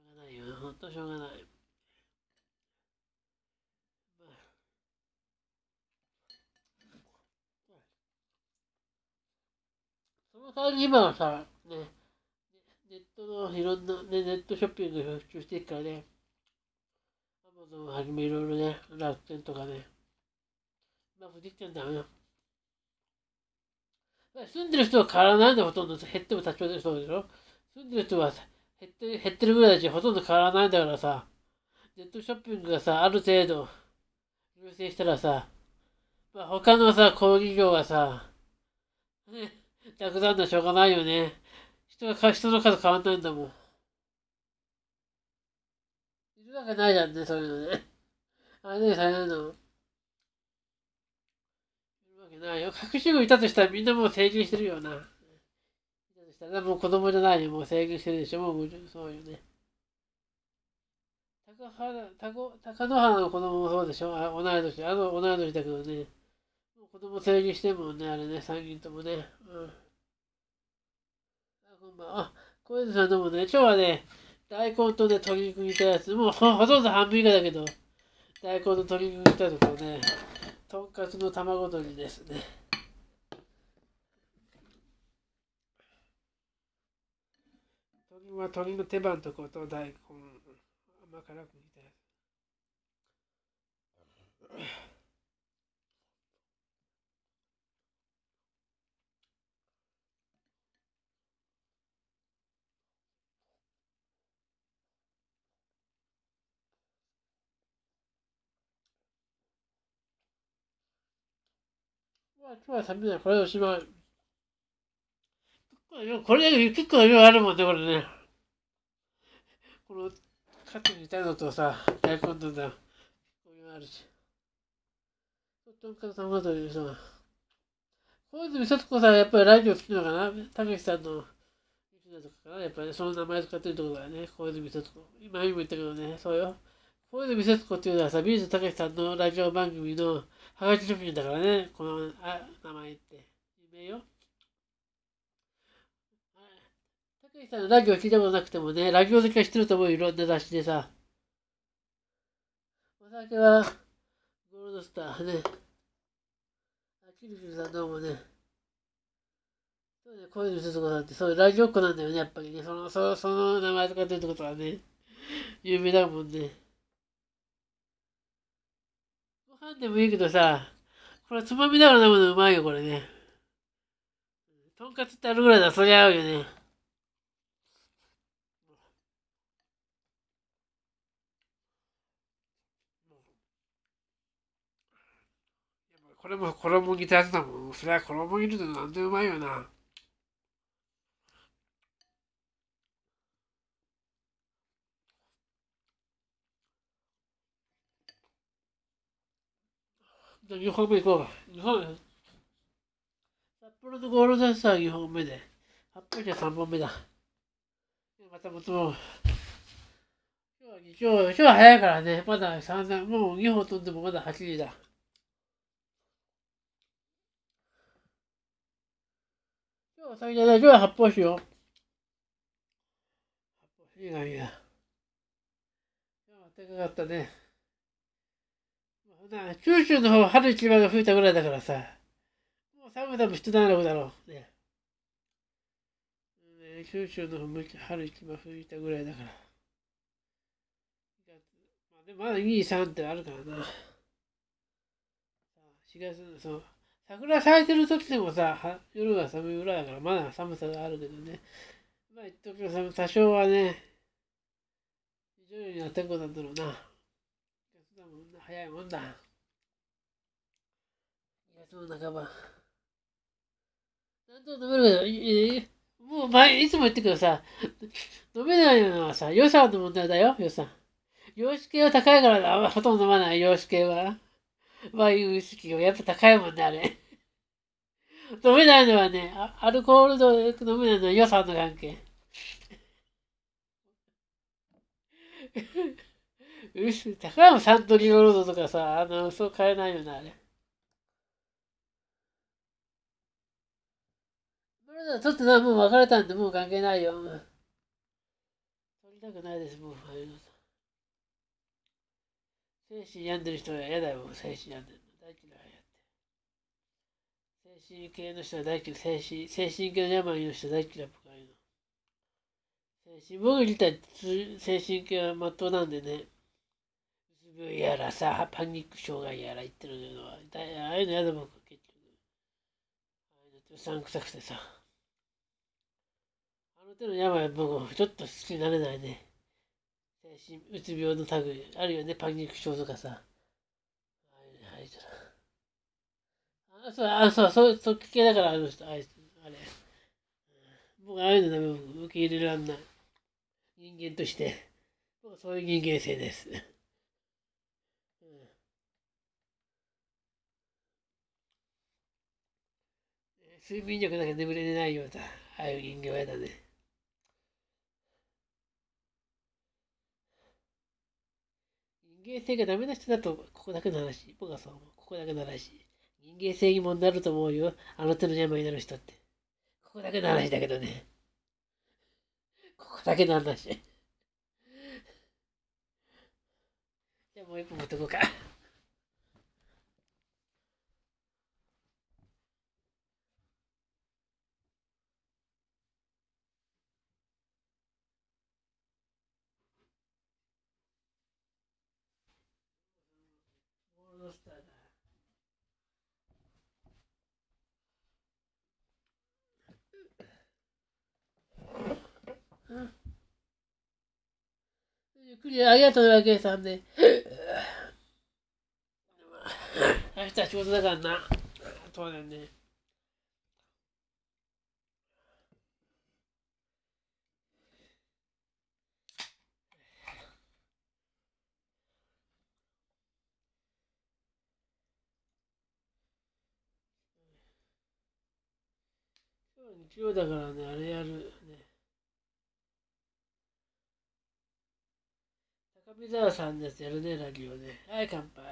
ょうがないよ。本当しょうがない。その代わり今はさ、ね、ネットのいろんな、ね、ネットショッピングが普及していくからね、アマゾンをはじめいろいろね、楽天とかね、まあ、もうできんだよ住んでる人は変わらないんだほとんど減っても立ちませんそうでしょ住んでる人は減って減ってるぐらいだしほとんど変わらないんだからさネットショッピングがさある程度優先したらさ、まあ、他のさ小売業はさねなくさんのしょうがないよね人が人の数変わんないんだもんいるわけないじゃんねそういうのねあれねされないのな。よく白いたとしたらみんなもう成人してるよな。いたとしたらもう子供じゃないよ。もう成人してるでしょ。もうそうよね。高原高高野原の子供もそうでしょ。あ同い年。あの同い年だけどね。もう子供成人してもね、あれね、3人ともね。うん。あ、こんばんは。あ、小泉さんどうもね、今日はね、大根とね、鶏肉煮たやつ。もうほとんど半分以下だけど、大根と鶏肉煮たとこね。とんかつの卵とじですね鶏は鶏の手羽のとこと大根甘辛く煮たやつ今日は食べない。これでおしまい。これ結構量あるもんね、これね。この、カツ煮たのとさ、大根とさ、結構いうあるし。とんかつ卵というさ、小泉節子さんやっぱりラジオ好きなのかなたけしさんの、みんとかかなやっぱり、ね、その名前使ってるとこだよね。小泉節子。今、今言ったけどね、そうよ。小泉節子っていうのはさ、ビーズけしさんのラジオ番組の、はがき職人だからね、このあ名前って。夢よ。たけしさんのラジオ聞いたことなくてもね、ラジオ好きは知ってると思ういろんな雑誌でさ。お酒はゴールドスターね。あ、キルキルさんどうもね。そうね、小泉節子さんってそういうラジオっ子なんだよね、やっぱりね。その、そその名前とか出るってことはね、有名だもんね。かんでもいいけどさ、これつまみながら飲むのうまいよ、これね。とんかつってあるぐらいだ、そりゃ合うよね。これも衣着たやつだもん。そりゃ衣着るとなんでうまいよな。じゃあ2本目行こうか。札幌のゴールデンスター2本目で、八本じゃ3本目だ。またもも、今日は、今日は早いからね、まだ3段、もう2本飛んでもまだ8時だ。今日は最大今日は発しよう。発泡しいがいいな。今日は暖かかったね。な、九州の方春一番が吹いたぐらいだからさ、もう寒さも一段落だろう。ねね、九州の方も春一番吹いたぐらいだから。まあ、でもまだ23ってあるからな。4月のそう。桜咲いてる時でもさ、夜は寒いぐらいだから、まだ寒さがあるけどね。まあ、一時の寒多少はね、徐々になってくことなんだろうな。早いもんだ。いや、その仲間。なんと飲めるけど、えー、もう前、いつも言ってくどさ、飲めないのはさ、予算の問題だよ、予算。洋酒系は高いからほとんど飲まない、洋酒系は。ワイン、ウイスキーはやっぱ高いもんね、あれ。飲めないのはね、アルコール度飲めないのは予算の関係。牛高山サントリーロードとかさ、あの、そう買えないよな、あれ。ちょっとな、もう別れたんで、もう関係ないよ。取りたくないです、もう。ああいうの精神病んでる人は嫌だよ、もう精神病んでる。の。大嫌いやって。精神系の人は大嫌い。精神、精神系の病の人は大嫌い、僕は言うの。精神、僕自体、精神系はまっとうなんでね。グやらさ、パニック障害やら言ってるのは、だああいうの嫌だ僕、結局。ああいうのってうさんくさくてさ。あの手の病、僕、ちょっと好きになれないね。精神、うつ病の類、あるよね、パニック症とかさ。ああいうのあいうの。あ、そう、あ、そう、そう、そっ系だから、あの人、あれ。僕、ああいうのダメ、受け入れらんない。人間として。僕、そういう人間性です。睡眠力だけ眠れないようだ。ああいう人形やだね。人間性がダメな人だと、ここだけの話。僕はそう思う。ここだけの話。人間性疑問になると思うよ。あの手の邪魔になる人って。ここだけの話だけどね。ここだけの話。じゃあもう一本持ってこうか。ゆっくりありがとう、わけさんね。明日仕事だからな。当然ね。日曜だからね、あれやる、ね。高見沢さんです、やるね、ラジオね。はい、乾杯。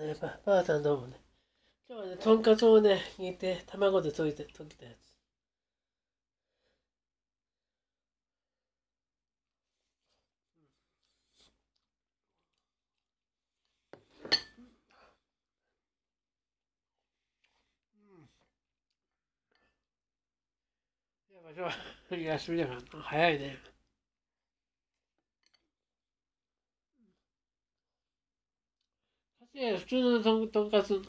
ね、ばばあさんどうもね。今日はね、とんかつをね、煮て、卵で溶いて、溶いたやつ。今日は休みだから早いね。や、普通のととんかつの。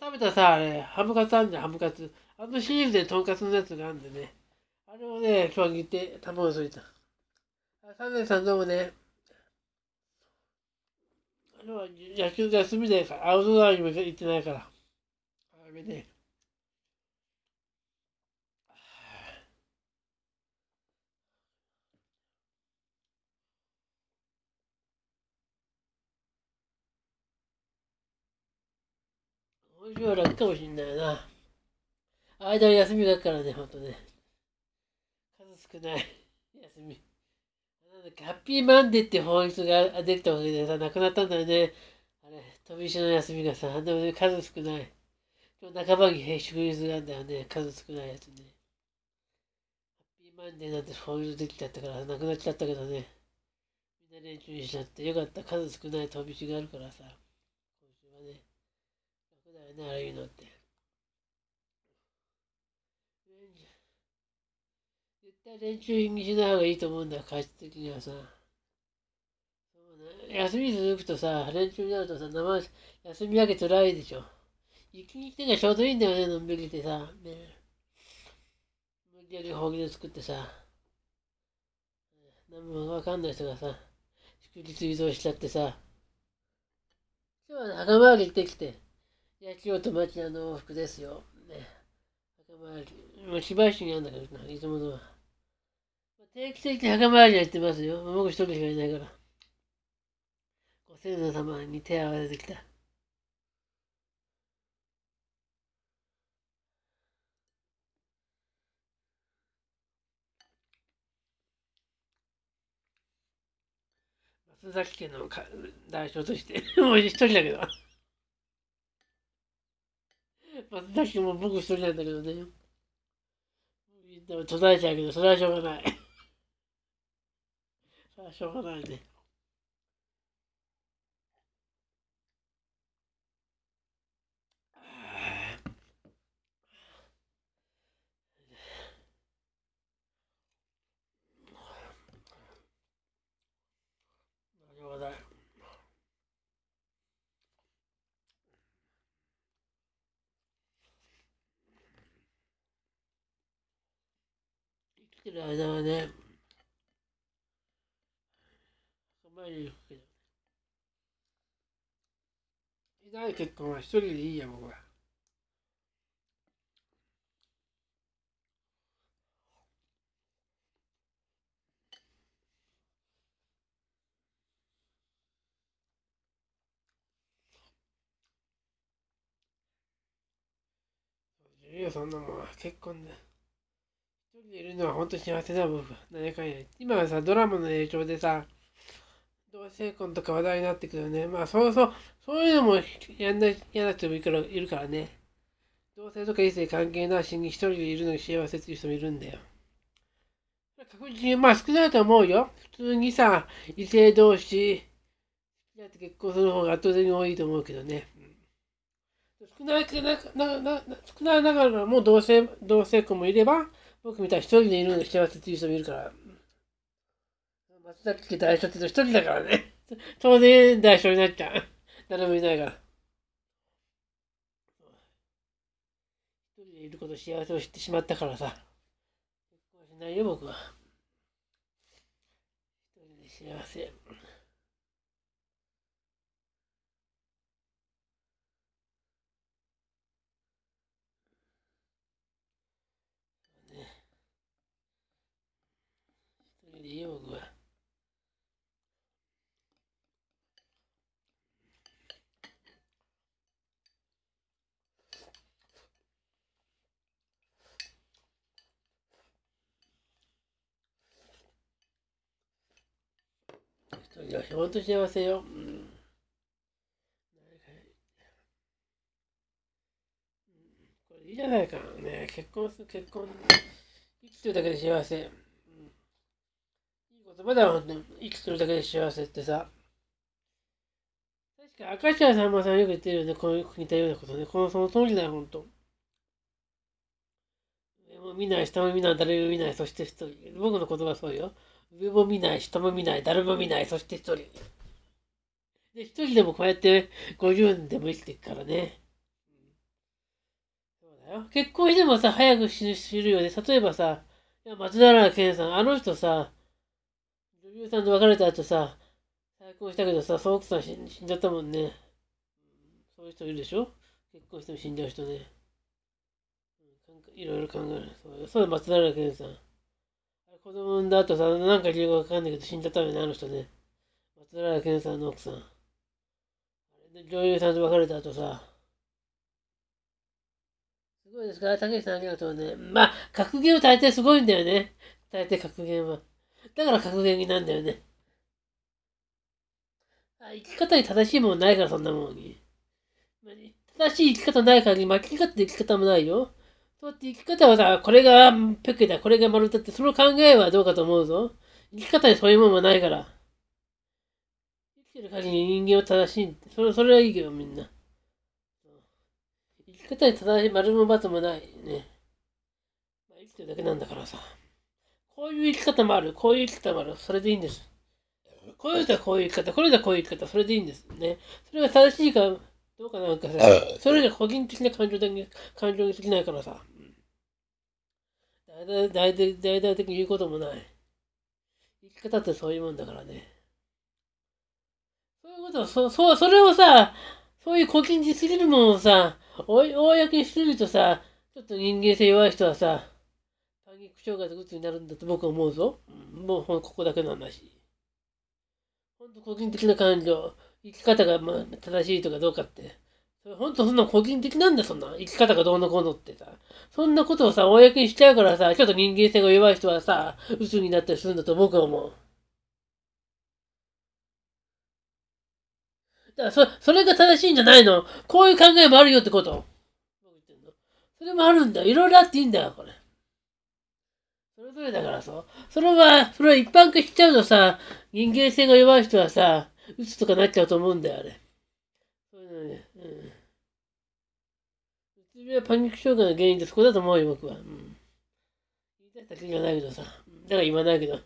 食べたさ、あれ、ハムカツあんじゃん、ハムカツ。あのシリーズでとんかつのやつがあるんでね。あれをね、今日握って卵をついた。あ、サンデさんどうもね。今日は野球で休みで、アウトドアにも行ってないから。あれね。それ以楽かもしんないな。間休みがあるからね、ほんとね。数少ない休み。なんだハッピーマンデーって法律が出たわけでさ、亡くなったんだよね。あれ、飛び石の休みがさ、でもね、数少ない。今日半ばに祝日があるんだよね、数少ないやつね。ハッピーマンデーなんて法律できちゃったから、なくなっちゃったけどね。みんな連中にしちゃって、よかった、数少ない飛び石があるからさ。ねああいうのって絶対練習にしない方がいいと思うんだ価値的にはさそう、ね、休み続くとさ練習になるとさ生休み明け辛らいでしょに来てがちょうどいいんだよねのんびりでさ、ね、無理やり方言を作ってさ何もわかんない人がさ祝日移動しちゃってさ今日は墓参り行ってきて野球と町屋の往復ですよ。ね。墓参り。芝居市にあるんだけどな、いつものは。定期的に墓参りは行ってますよ。僕一人しかいないから。ご先祖様に手を合わせてきた。松崎家の代表として、もう一人だけど。まあ、さっきも僕一人なんだけどね。途絶えちゃうけど、それはしょうがない。それはしょうがないね。ってる間はね、墓参り行くけど、ね、いない結婚は一人でいいや、僕は。いいよそんなもん結婚で、ね。人でいるのは本当幸せだもん。何かや。今はさ、ドラマの影響でさ、同性婚とか話題になってくるよね。まあ、そうそう、そういうのもやんない、やらなくてもいいから、いるからね。同性とか異性関係なしに一人でいるのに幸せっていう人もいるんだよ。確実に、まあ少ないと思うよ。普通にさ、異性同士、だって結婚する方が圧倒的に多いと思うけどね。少ないななな少ないながらも同性同性婚もいれば、僕みたいに一人でいるのに幸せっていう人もいるから、松崎家代表って一人だからね。当然代表になっちゃう。誰もいないから。一人でいること幸せを知ってしまったからさ。結婚しないよ、僕は。一人で幸せ。diye o l d 幸せよ。うんこれいいじゃないか。ね結婚する、結婚。生きてるだけで幸せ。言葉だもんね。きてるだけで幸せってさ。確か赤ちゃんさんまさんよく言ってるよね。こういう似たようなことね。このその通りだよ、ほんと。上も見ない、下も見ない、誰も見ない、そして一人。僕の言葉はそうよ。上も見ない、下も見ない、誰も見ない、そして一人。で、一人でもこうやって50年でも生きていくからね。そうだよ。結婚してもさ、早く死ぬ死ぬよね。例えばさ、松永健さん、あの人さ、女優さんと別れた後さ、再婚したけどさ、その奥さん死んじゃったもんね。そういう人いるでしょ結婚しても死んじゃう人ね。いろいろ考える。そう松平健さん。子供産んだ後さ、なんか理由がわかんないけど死んじゃったよね、あの人ね。松平健さんの奥さん。女優さんと別れた後さ。すごいですから、たけしさんありがとうね。まあ、格言は大抵すごいんだよね。大抵格言は。だから格言になんだよね。あ生き方に正しいもんないから、そんなもんに。正しい生き方ないからに、巻き方って生き方もないよ。そうやって生き方はさ、これがペケだ、これが丸太って、その考えはどうかと思うぞ。生き方にそういうもんもないから。生きてる限り人間は正しい。それそれはいいけど、みんな。生き方に正しい丸も罰もないね。まあ、生きてるだけなんだからさ。こういう生き方もある、こういう生き方もある、それでいいんです。こういう人はこういう生き方、これではこういう生き方、それでいいんですね。それが正しいかどうかなんかさ、それじゃ個人的な感情だけ感情に過ぎないからさ、大々大々大々的に言うこともない。生き方ってそういうもんだからね。そういうことそ、そ、それをさ、そういう個人的すぎるものをさ、公にしてみるとさ、ちょっと人間性弱い人はさ、肉障害とうになるんだと僕は思うぞ。もうほんここだけの話。ほんと個人的な感情、生き方がまあ正しいとかどうかって。それほんとそんな個人的なんだ、そんな。生き方がどうのこうのってさ。そんなことをさ、公にしちゃうからさ、ちょっと人間性が弱い人はさ、うつになったりするんだと僕は思う。だからそ、それが正しいんじゃないの。こういう考えもあるよってこと。それもあるんだ。いろいろあっていいんだよ、これ。それだからさ、それは、それは一般化しちゃうとさ、人間性が弱い人はさ、うつとかなっちゃうと思うんだよ、あれ。そういうのね。うん。うつ病はパニック障害の原因ってそこだと思うよ、僕は。うん。言いたいだけじゃないけどさ。だから言わないけど。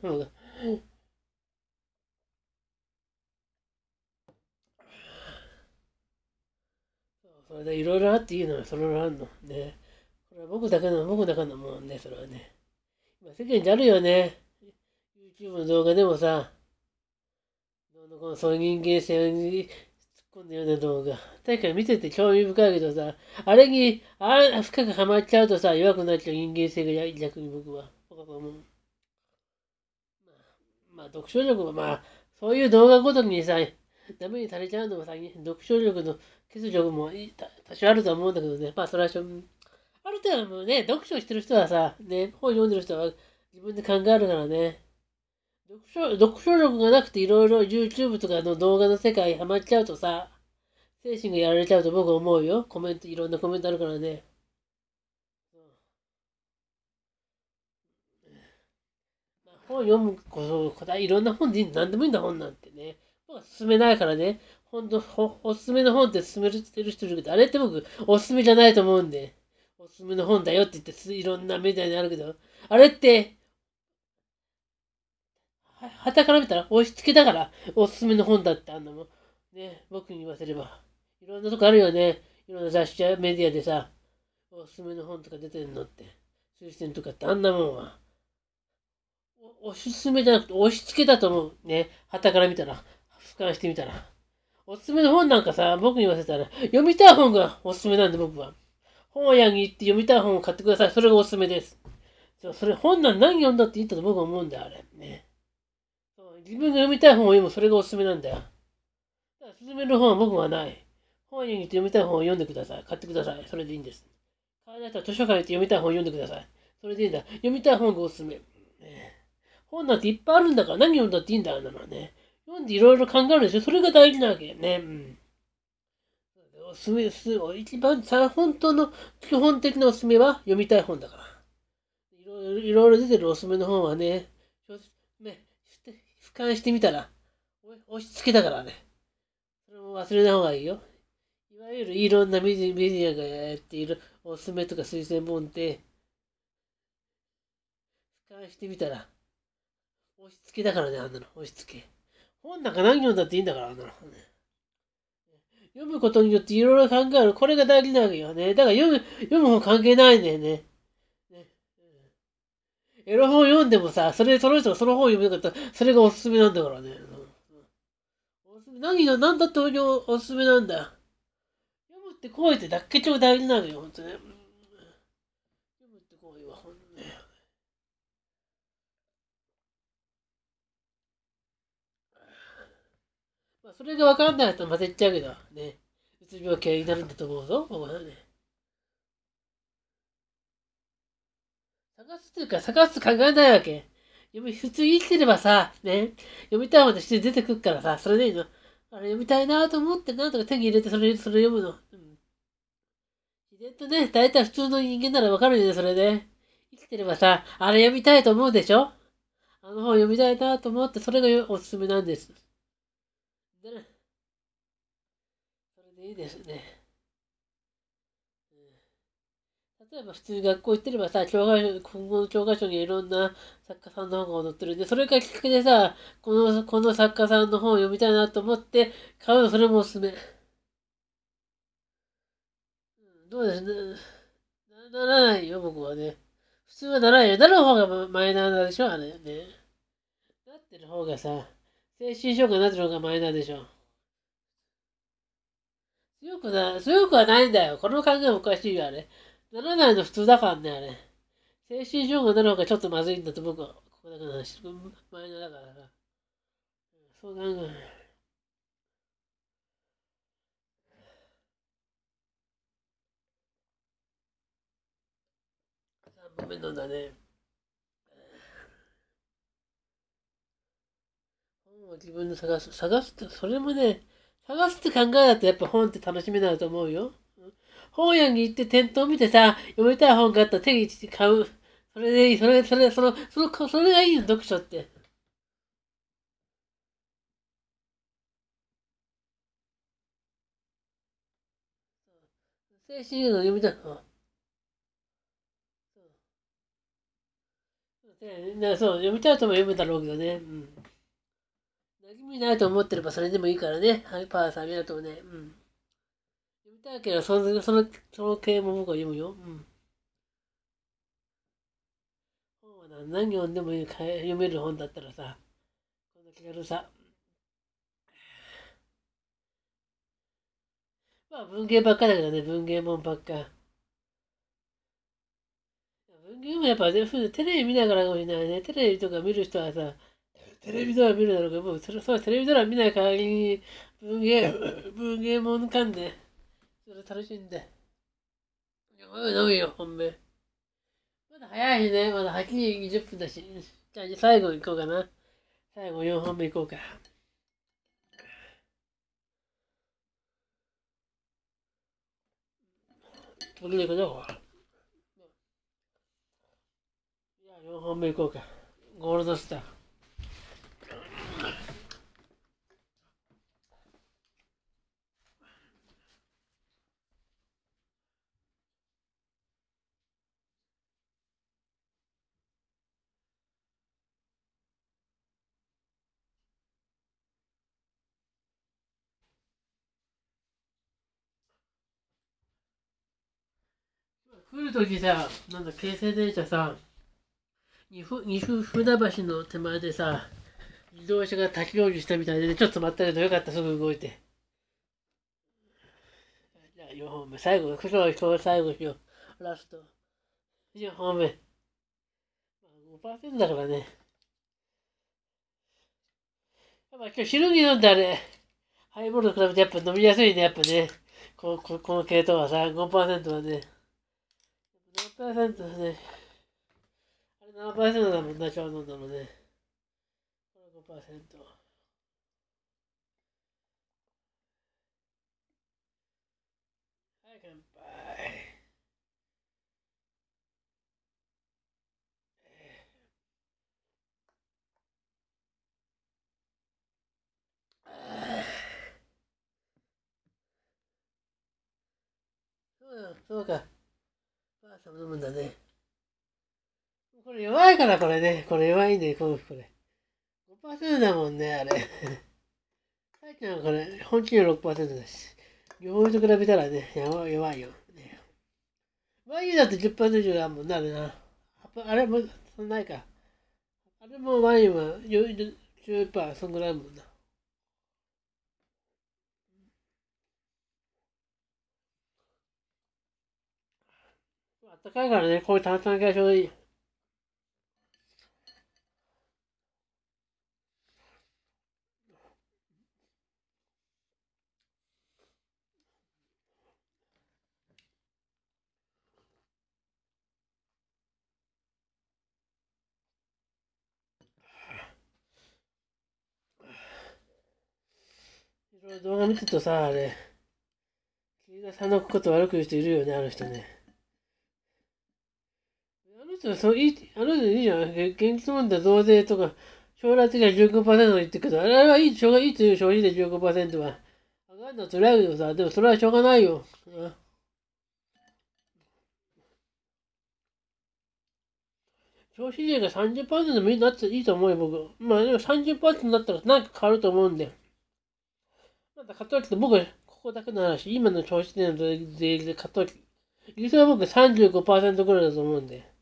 それでいろいろあっていいのよ、それはあんの。ね。これは僕だけの、僕だけのもんね、それはね。世間にあるよね。YouTube の動画でもさ、どのこのその人間性に突っ込んだような動画。確かに見てて興味深いけどさ、あれに、あ深くハマっちゃうとさ、弱くなっちゃう人間性が逆に僕は。僕は思う。まあ、まあ、読書力はまあ、そういう動画ごとにさ、ダメにされちゃうのもさ、読書力の欠如も多少あると思うんだけどね。まあ、それはしょ、ある程度もね、読書してる人はさ、ね、本読んでる人は自分で考えるからね。読書、読書力がなくていろいろ YouTube とかの動画の世界ハマっちゃうとさ、精神がやられちゃうと僕思うよ。コメント、いろんなコメントあるからね。まあ、本読むこそ、こいろんな本で何でもいいんだ、本なんてね。僕は勧めないからね。本当、おすすめの本って勧めてる人いるけど、あれって僕、おすすめじゃないと思うんで。おすすめの本だよって言っていろんなメディアにあるけど、あれって、はたから見たら押し付けだからおすすめの本だってあんなもん。ね、僕に言わせれば。いろんなとこあるよね。いろんな雑誌やメディアでさ、おすすめの本とか出てんのって。推薦とかってあんなもんは。おすすめじゃなくて押し付けだと思う。ね、はたから見たら、俯瞰してみたら。おすすめの本なんかさ、僕に言わせたら、読みたい本がおすすめなんで僕は。本屋に行って読みたい本を買ってください。それがおすすめです。それ本なん何読んだっていいと僕は思うんだよ、あれ。ね。自分が読みたい本を読む、それがおすすめなんだよ。だから進める本は僕はない。本屋に行って読みたい本を読んでください。買ってください。それでいいんです。買わないと図書館行って読みたい本を読んでください。それでいいんだ。読みたい本がおすすめ。ね、本なんていっぱいあるんだから何読んだっていいんだよ、なのね。読んでいろいろ考えるでしょ。それが大事なわけよね。うんおすすめ、す一番、本当の基本的なおすすめは読みたい本だから。いろいろいろいろ出てるおすすめの本はね、ね、俯瞰してみたら、押し付けたからね。それも忘れない方がいいよ。いわゆるいろんなメディアがやっているおすすめとか推薦本って、俯瞰してみたら、押し付けだからね、あんなの、押し付け。本なんか何読んだっていいんだから、あんなの。ね読むことによっていろいろ考える。これが大事なわけよね。だから読む、読む本関係ないんだよね。ねうん、エロ本読んでもさ、それ、その人がその本読めなかったら、それがおすすめなんだからね。うん、おすすめ何が、何だっておすすめなんだ。読むって声ってだけ超大事なのよ、ほんとね。それが分からないと混ぜっちゃうけど、ね。うつ病系になるんだと思うぞ、僕はね。探すというか、探す考えないわけ。読み、普通に生きてればさ、ね、読みたいものして出てくるからさ、それでいいの。あれ読みたいなと思って、なんとか手に入れて、それ、それ読むの。うん。自然とね、大体普通の人間ならわかるよね、それで、生きてればさ、あれ読みたいと思うでしょあの本読みたいなと思って、それがおすすめなんです。でね、それでいいですね。うん、例えば普通学校行ってればさ、教科書、今後の教科書にいろんな作家さんの本が載ってるんで、それがきっかけでさ、この、この作家さんの本を読みたいなと思って買うの、それもおすすめ。うん、どうですね。ならないよ、僕はね。普通はならないよ。なる方がマイナーなんでしょ、あれね。なってる方がさ、精神障害になってるのがマイナーでしょ。強くな、強くはないんだよ。この考えおかしいよ、あれ。ならないの普通だからね、あれ。精神障害になるのがちょっとまずいんだと僕は、ここだから、マイナーだからさ。そう考え。3本目のんだね。も自分で探す。探すって、それもね、探すって考えだとやっぱ本って楽しめないと思うよ。本屋に行って店頭見てさ、読みたい本があったら手に買う。それでいい、それ、それ、その、その、それがいいよ、読書って。精神の読みたいそう、読みたいとも読むだろうけどね。うん馴染みないと思ってればそれでもいいからね。はい、パーさんありがとうね。うん。読みたいけど、その、その、その系も僕は読むよ。うん。本は何読んでもいい読める本だったらさ、こんな気軽さ。まあ文芸ばっかだけどね、文芸もんばっか。文芸もやっぱ、ね、テレビ見ながらかもしれないね。テレビとか見る人はさ、テレビドラマ見るだろうけど、もうそれそはテレビドラマ見ない限りに、文芸、文芸もんかんで、それ楽しんで。飲むよ、本命。まだ早いしね、まだ8時20分だし。じゃあ最後行こうかな。最後4本目行こうか。僕で行くぞ、じゃあ4本目行こうか。ゴールドスター。降るときさ、なんだ、京成電車さ、二西船橋の手前でさ、自動車が滝浪りしたみたいで、ちょっと待ったけどよかった、すぐ動いて。じゃあ、4本目。最後、い日最後しよう。ラスト。4本目。5%だからね。やっぱ今日昼に飲んだれ、ハイボールと比べてやっぱ飲みやすいね、やっぱね。こここの系統はさ、5%はね。8%ね。あれ7%だもんな、ち日うどだもんね。こン5%。はあ、乾杯。そうか。飛ぶんだね。これ弱いからこれね。これ弱いんで、このこれ。5%だもんね、あれ。さっきのこれ、本気の6%だし。両方と比べたらね、弱いよ。ね、YU だって10%以上だもんな、あれな。あれも、そんないか。あれも YU は10%、そんぐらいもんな。高いからね、こういう炭酸系ちょうどいい。動画見てるとさ、あれ、桐田さんのこと悪く言う人いるよね、あの人ね。人はそういい、あの人いいじゃん。現実問題増税とか、将来的には19%言ってるけど、あれはいい、しょうがいいという消費税1 5は。上がるのは辛いよさ。でもそれはしょうがないよ。消費税が30%でもいいなっていいと思うよ、僕。まあでも30%になったら何か変わると思うんで。まだ買っときて、僕、ここだけの話、今の消費税の税率で買っとき。実は僕35%ぐらいだと思うんで。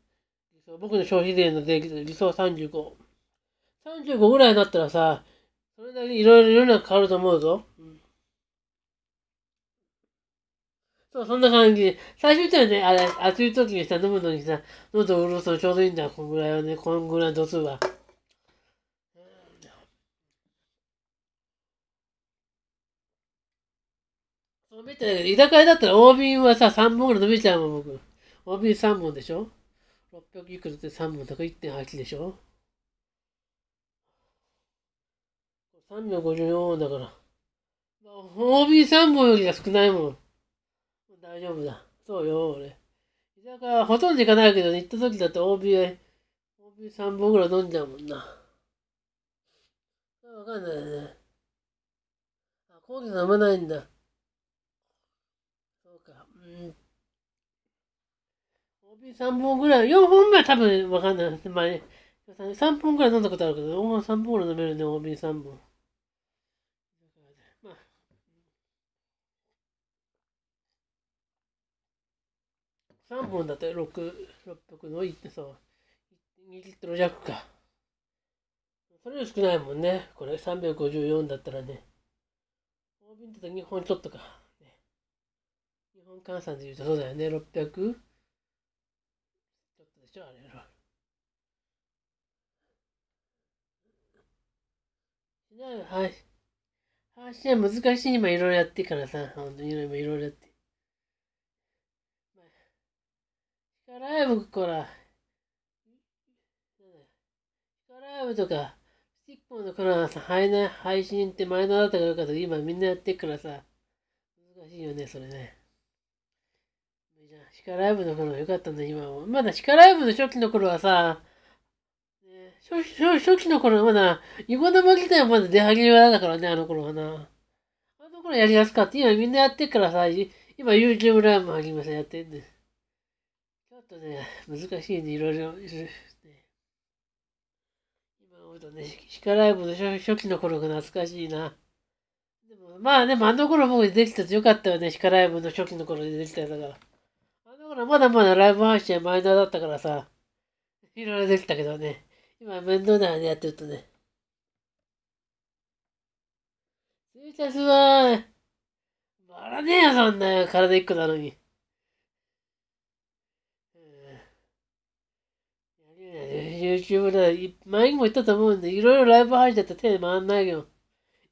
よ。僕の消費税の税金理想35。35ぐらいになったらさ、それだけいろいろなの中変わると思うぞ。うん、そう、そんな感じで。最初言ったらね、あれ、暑い時にさ、飲むのにさ、喉を潤すのちょうどいいんだ。こんぐらいはね、こんぐらいの度数は。う、めてないけど、居酒屋だったら大瓶はさ、3本ぐらい飲めちゃうもん、僕。大瓶3本でしょ600いくらで3分だから1.8でしょ ?3 秒54だから。OB3 本よりは少ないもん。大丈夫だ。そうよ、俺。だからほとんど行かないけど、ね、行った時だって OB、OB3 本ぐらい飲んじゃうもんな。わかんないね。あ、コーヒー飲まないんだ。そうか。うん OB3 本ぐらい、4本ぐらい多分わかんないです。前、3本ぐらい飲んだことあるけど、4本3本ぐらい飲めるね、大瓶3本。3本だって6、600のいってさ、2リットル弱か。それより少ないもんね。これ354だったらね。大瓶だと2本ちょっとか。日本換算で言うとそうだよね。600。でしょあれの。しないはい。話は難しい今いろいろやってからさ、本当にいろいろやって。まあ、ヒカライブから、ヒカライブとか、スティックの頃はさ、配信って前のだったからかと今みんなやってからさ、難しいよね、それね。カライブの頃は良かったんだ、今は。まだカライブの初期の頃はさ、ね、初初初期の頃はまだ、横の間自体はまだ出始めはだからね、あの頃はな。あの頃やりやすかった。今みんなやってるからさ、今 YouTube ライブも始めさ、やってんね。ちょっとね、難しいね、いろいろ。今思うとね、カライブの初初期の頃が懐かしいな。でもまあでもあの頃僕できたとよかったよね、カライブの初期の頃でできただから。らまだまだライブ配信はマイナーだったからさ、いろいろできたけどね、今面倒なのやってるとね。ツイキャスは、回らねえよ、そんな体一個なのに。YouTube で、前にも言ったと思うんで、いろいろライブ配信だったら手回んないけど、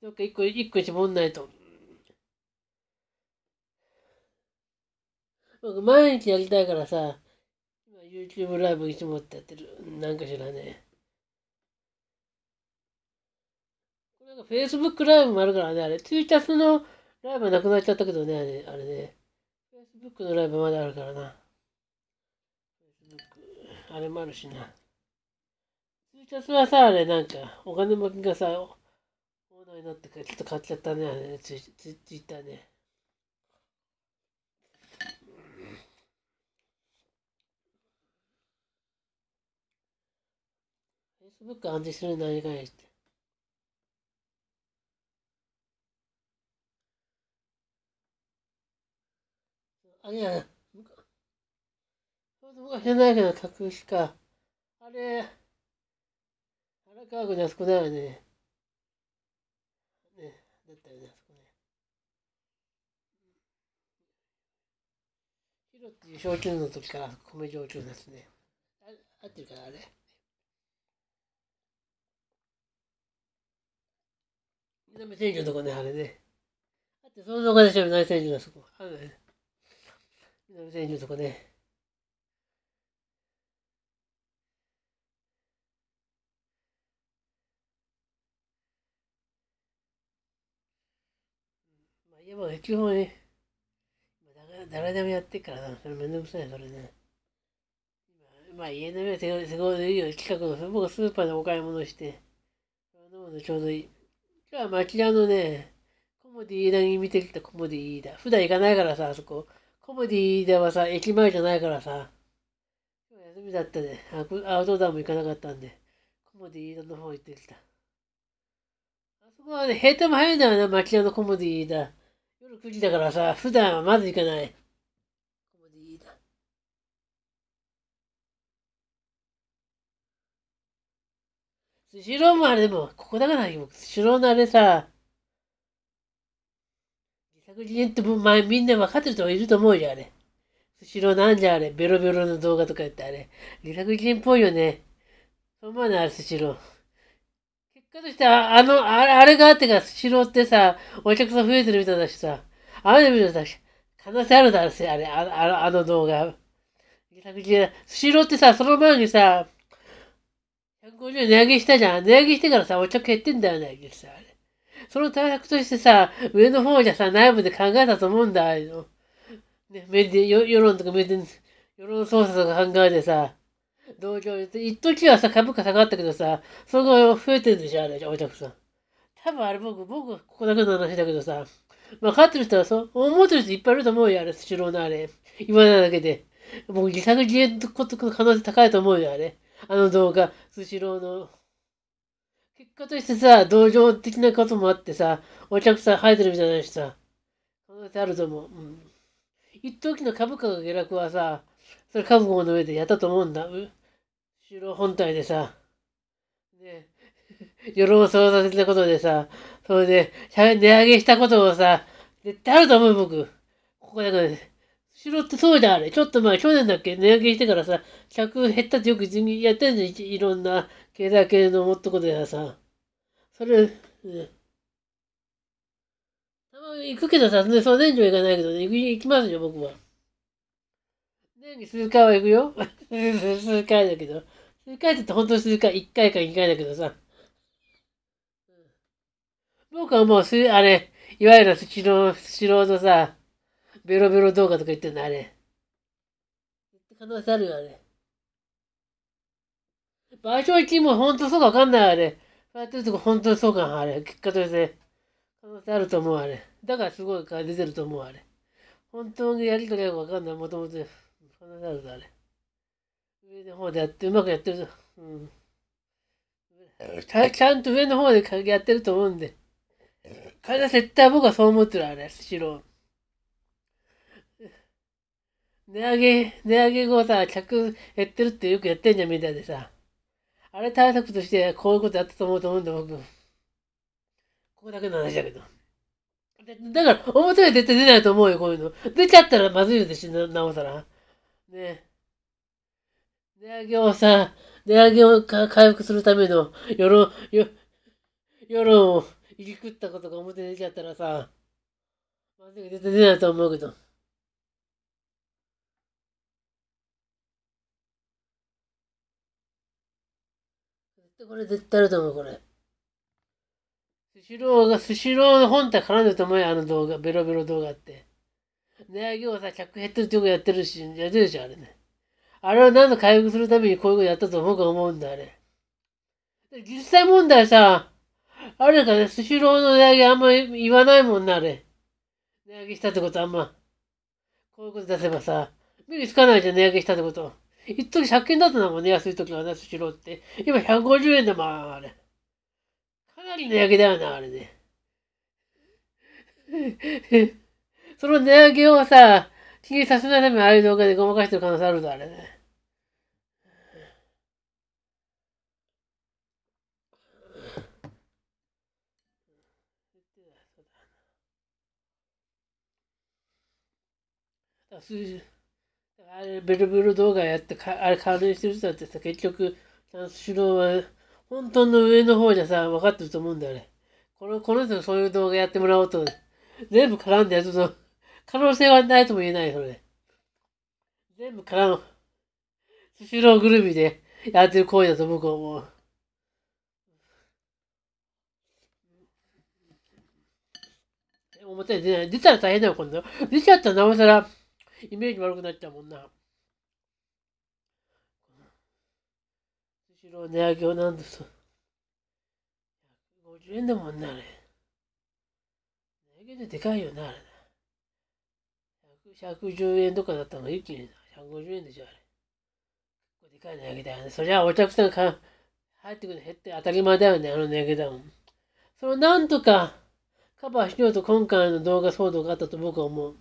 どっか一個一個しもんないと。毎日やりたいからさ、YouTube ライブいつもってやってる。なんか知らねえ。なんか Facebook ライブもあるからね、あれ。Twitter のライブはなくなっちゃったけどね、あれあれね。Facebook のライブまだあるからな。Facebook、あれもあるしな。Twitter はさ、あれなんか、お金持きがさ、オーナーになってからちょっと買っちゃったね、あれね、Twitter ね。すごく安定する何かにして。あれや、昔のナイフの格式か。あれ、荒川区にあそこだよね。ね、だったよね、あそこね。ヒロっていう焼酎の時から米焼酎ですね。あ合ってるから、あれ。南千住のとこね、あれね。あって、そのがこでしょ、南千住のそこ。あるね。南千住のとこね。まあ、いや、まあ、基本ね、誰でもやってっからな、それめんどくさい、それね。まあ、家の上は都合でいいよ、近くの、僕スーパーでお買い物して、そのちょうどいい。今日は町田のね、コモディイイダに見てきたコモディイイダ。普段行かないからさ、あそこ。コモディイイダはさ、駅前じゃないからさ、今日休みだったね。アウトドアも行かなかったんで、コモディイイダの方行ってきた。あそこはね、閉店も早いんだよな、町田のコモディイイダ。夜9時だからさ、普段はまず行かない。スシローもあれでも、ここだからスシローのあれさ、自作自演っても前みんな分かってる人いると思うよ、あれ。スシローなんじゃあれ、ベロベロの動画とか言ってあれ。自作自演っぽいよね。そう思わない、スシロー。結果としてあ、あの、あれがあってかスシローってさ、お客さん増えてるみたいだしさ、あれ見るとさ、可能性あるだろ、あれ、あのあの動画。自作自演。スシローってさ、その前にさ、150円値上げしたじゃん。値上げしてからさ、お茶減ってんだよね、実際。その対策としてさ、上の方じゃさ、内部で考えたと思うんだ、ああいうの。ね、メディ世論とかメディ世論操作とか考えてさ、同情して、一時はさ、株価下がったけどさ、その後増えてるでしょ、あれ、お客さん。多分あれ僕、僕、ここだけの話だけどさ、まあ、勝ってる人はそう、思ってる人いっぱいいると思うよ、あれ、スシローのあれ。今なだけで。僕、自作自演この可能性高いと思うよ、あれ。あの動画、スシローの。結果としてさ、同情的なこともあってさ、お客さん生えてるみたいなしさ、可能性あると思う。うん。一時の株価の下落はさ、それ覚悟の上でやったと思うんだ。うスシロー本体でさ、ね、世論操作的なことでさ、それで、値上げしたことをさ、絶対あると思う、僕。ここだらね。ろってそうであれ。ちょっと前、去年だっけ、値上げしてからさ、客減ったってよくやってんじゃん。いろんな経済系のもっとこでさ。それ、ね。たまに行くけどさ、ね、そう年中行かないけどね、行きますよ、僕は。年に数回は行くよ。数回だけど。数回って言って本当数回、1回か2回だけどさ。うん、僕はもうす、あれ、いわゆるスチロー、スチローのさ、ベロベロ動画とか言ってんの、あれ。可能性あるよ、あれ。賠償金も本当そうかわかんない、あれ。そうやってるとこ本当そうか、あれ。結果として可能性あると思う、あれ。だからすごい出てると思う、あれ。本当にやりとりはわかんない、もともと。可能性あるぞ、あれ。上の方でやって、うまくやってるぞ。うん。ちゃちゃんと上の方でやってると思うんで。体絶対僕はそう思ってる、あれ。スシロー。値上げ、値上げ後さ、客減ってるってよくやってんじゃん、みたいでさ。あれ対策としてこういうことやったと思うと思うんだ、僕。ここだけの話だけど。だから、表に絶対出ないと思うよ、こういうの。出ちゃったらまずいですし、ななおさら。ね値上げをさ、値上げをか回復するための世論、よ世論をいじくったことが表に出ちゃったらさ、まずい絶対出ないと思うけど。これ絶対あると思う、これ。スシローが、スシローの本体絡んでると思うよ、あの動画、ベロベロ動画って。値上げをさ、客減ってるってことやってるし、やってるでしょ、あれね。あれを何度回復するためにこういうことやったと僕は思うんだ、あれ。実際問題さ、あれかね、スシローの値上げあんま言わないもんな、あれ。値上げしたってことあんま。こういうこと出せばさ、目につかないじゃん、値上げしたってこと。一時100円だったのもね、安い時はな、スシローって。今150円だもん、あれ。かなり値上げだよな、あれね。その値上げをさ、気にさせないためにああいう動画でごまかしてる可能性あるぞ、あれね。数字。あれ、ベルブル動画やってか、あれ関連してる人だってさ、結局、チンスは、本当の上の方じゃさ、分かってると思うんだよね。この、この人がそういう動画やってもらおうと、全部絡んでやると、可能性はないとも言えない、それ、全部絡む。スシローぐるみでやってる行為だと僕は思う。表に出ない。出たら大変だよ、今度。出ちゃったらなおさら。イメージ悪くなっちゃうもんな。スシロー値上げをなんとす。150円だもんな、あれ。値上げででかいよな、あれ。110円とかだったの一気に150円でしょ、あれ。結構でかい値上げだよね。そりゃお客さんか入ってくるの減って当たり前だよね、あの値上げだもん。それをなんとかカバーしようと今回の動画騒動があったと僕は思う。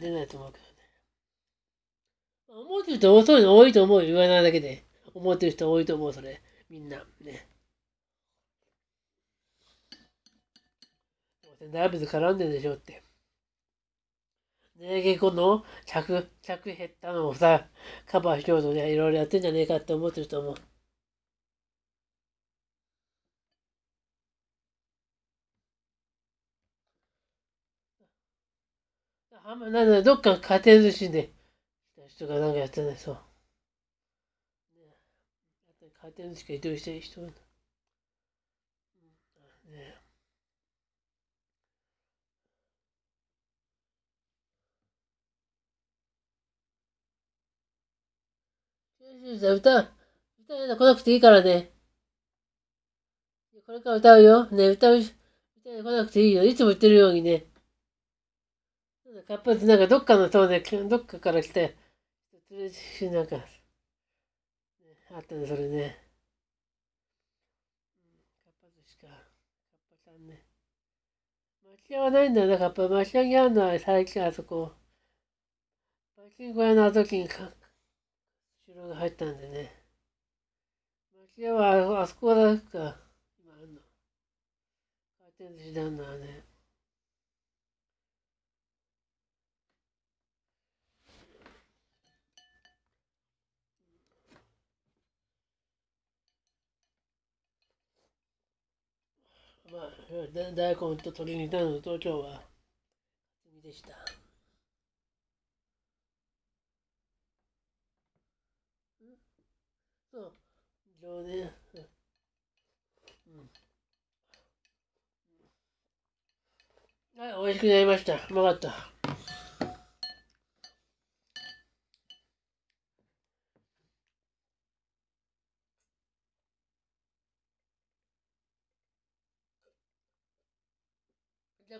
出ないと思うけどね。思ってる人多そういの多いと思うよ。言わないだけで。思ってる人多いと思う、それ。みんな。ね。大仏絡んでるでしょって。値上げ後の着、着減ったのをさ、カバーしようとね、いろいろやってんじゃねえかって思ってると思う。あんま、なんだ、どっか家庭寿司で人がなんかやってないそう。家庭寿司か移動してる人が、ね、じゃあ歌、歌来なくていいからね。これから歌うよ。ね、歌う、歌来なくていいよ。いつも言ってるようにね。やっぱりなんかどっかの塔で、どっかから来て、なんか、あったね、それね。かか。かっっぱぱさんね。町屋はないんだよ。な、かやっぱ町屋にあるのは最近あそこ。パキンコ屋の時にか城が入ったんでね。町屋はあそこだか、今あるの。回転寿司であるのはね。まあ、大根と鶏になのと、今日は、厚みでした。そう、上手。うん。はい、美味しくなりました。うまかった。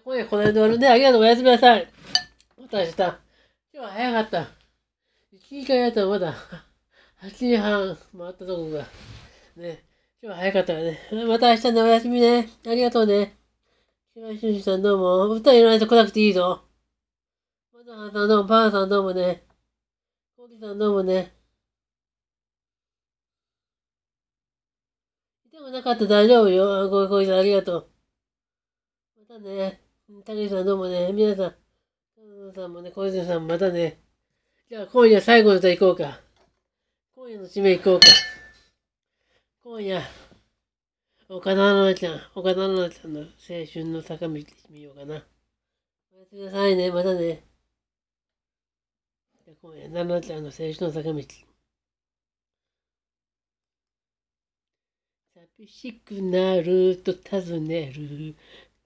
今夜これで終わるね。ありがとう。おやすみなさい。また明日。今日は早かった。1時間やったらまだ8時半回ったとこが。ね。今日は早かったからね。また明日ね、おやすみね。ありがとうね。島井俊さんどうも。歌いらないと来なくていいぞ。まザはさんどうも、パンさんどうもね。コキさんどうもね。でもなかった大丈夫よ。ごめん、コめさんありがとう。またね。たけしさんどうもね、皆さん、加藤さんもね、小泉さんもまたね。じゃあ今夜最後の歌いこうか。今夜の締めいこうか。今夜、岡田奈々ちゃん、岡田奈々ちゃんの青春の坂道見ようかな。おやすみなさいね、またね。じゃあ今夜、奈々ちゃんの青春の坂道。寂しくなると尋ねる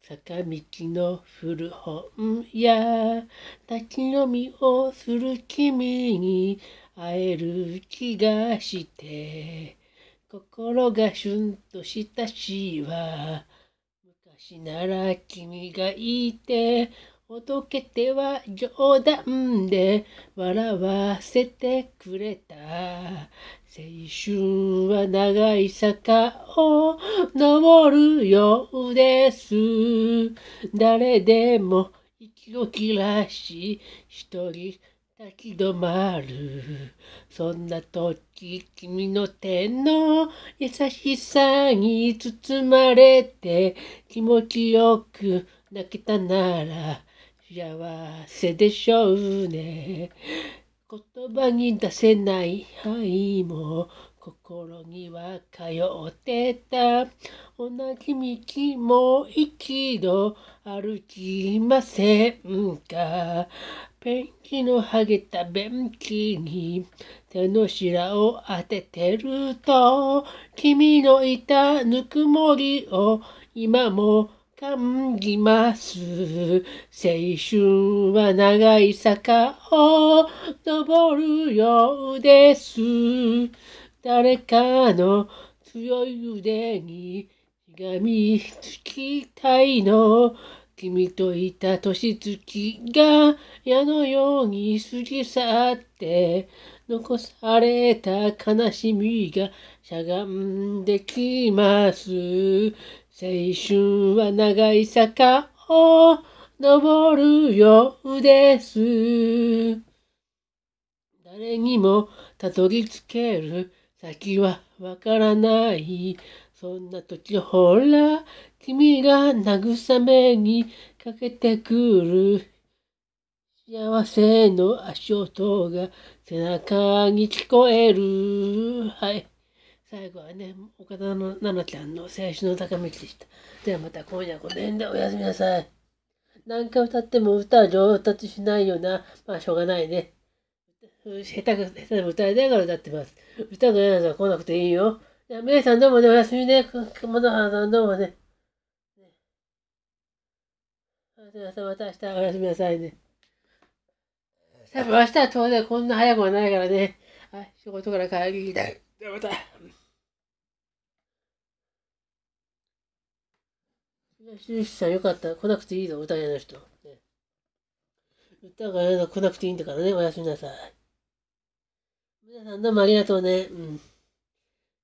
坂道の古本屋立ち飲みをする君に会える気がして心がシュンとしたしは昔なら君がいてほどけては冗談で笑わせてくれた青春は長い坂を登るようです。誰でも息を切らし、一人立ち止まる。そんな時、君の手の優しさに包まれて、気持ちよく泣けたなら、幸せでしょうね。言葉に出せない愛も心には通ってた同じ道も一度歩きませんかペンキの剥げたベンチに手のひらを当ててると君のいたぬくもりを今も感じます。青春は長い坂を登るようです。誰かの強い腕にしがみつきたいの。君といた年月が矢のように過ぎ去って、残された悲しみがしゃがんできます。青春は長い坂を登るようです。誰にもたどり着ける先はわからない。そんな時ほら、君が慰めにかけてくる。幸せの足音が背中に聞こえる。はい。最後はね岡田の奈々ちゃんの青春の高道でしたではまた今夜はこの辺でおやすみなさい何回歌っても歌は上達しないようなまあしょうがないね下手く下手でも歌いながら歌ってます歌の嫌な人は来なくていいよじゃあ皆さんどうもねおやすみね熊野原さんどうもねね皆さんまた明日おやすみなさいね多分明日は当然こんな早くはないからねはい仕事から帰りたいではまた修士さんよかった。来なくていいぞ、歌屋の人。ね、歌がやの来なくていいんだからね。おやすみなさい。皆さんどうもありがとうね。うん。今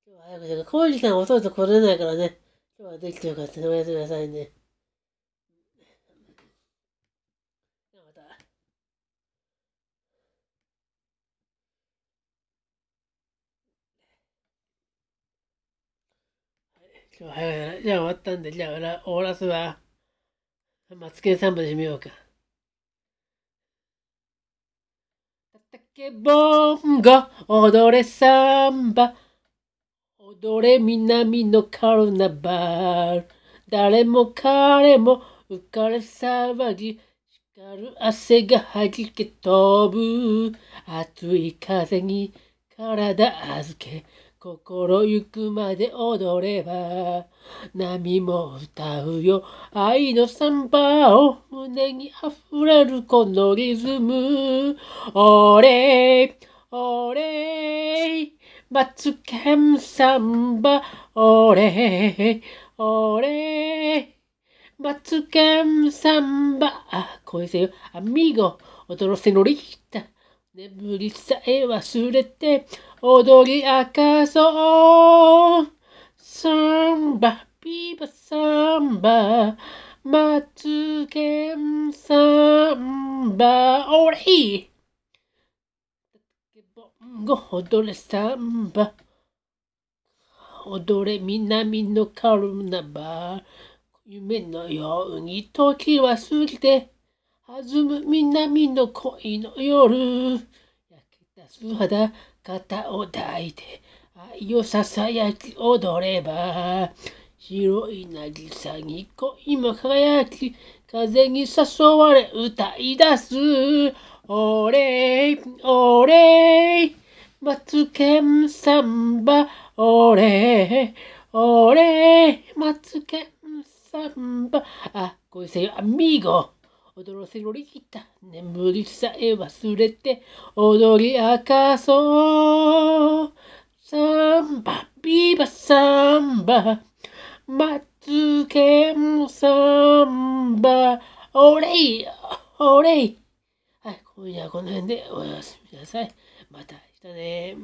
日は早くて、コウジさん遅いと来れないからね。今日はできてよかったね。おやすみなさいね。今日早いな。じゃあ終わったんで、じゃあオーラスは、マツケンサンバで締めようか。叩けボンゴ、踊れサンバ、踊れ南のカルナバル。誰も彼も浮かれ騒ぎ、光る汗が弾け飛ぶ。熱い風に体預け、心ゆくまで踊れば波も歌うよ愛のサンバを胸に溢れるこのリズム俺俺マツケンサンバ俺俺マツケンサンバあ声せよアミゴ踊らせのリヒタ眠りさえ忘れて踊り明かそうサンバビバサンバまつけんサンバオレイボンゴ踊れサンバ踊れ南のカルナバ夢のように時は過ぎて弾む南の恋の夜焼けた素肌肩を抱いて愛をささやき踊れば白い渚に恋も輝き風に誘われ歌い出すお礼お礼マツケンサンバお礼お礼マツケンサンバあこういう声優アミゴ踊らせろりきた眠りさえ忘れて踊り明かそうサンバビバサンバマツけんサンバオレイオレイはい今夜はこの辺でおやすみなさいまた明日ね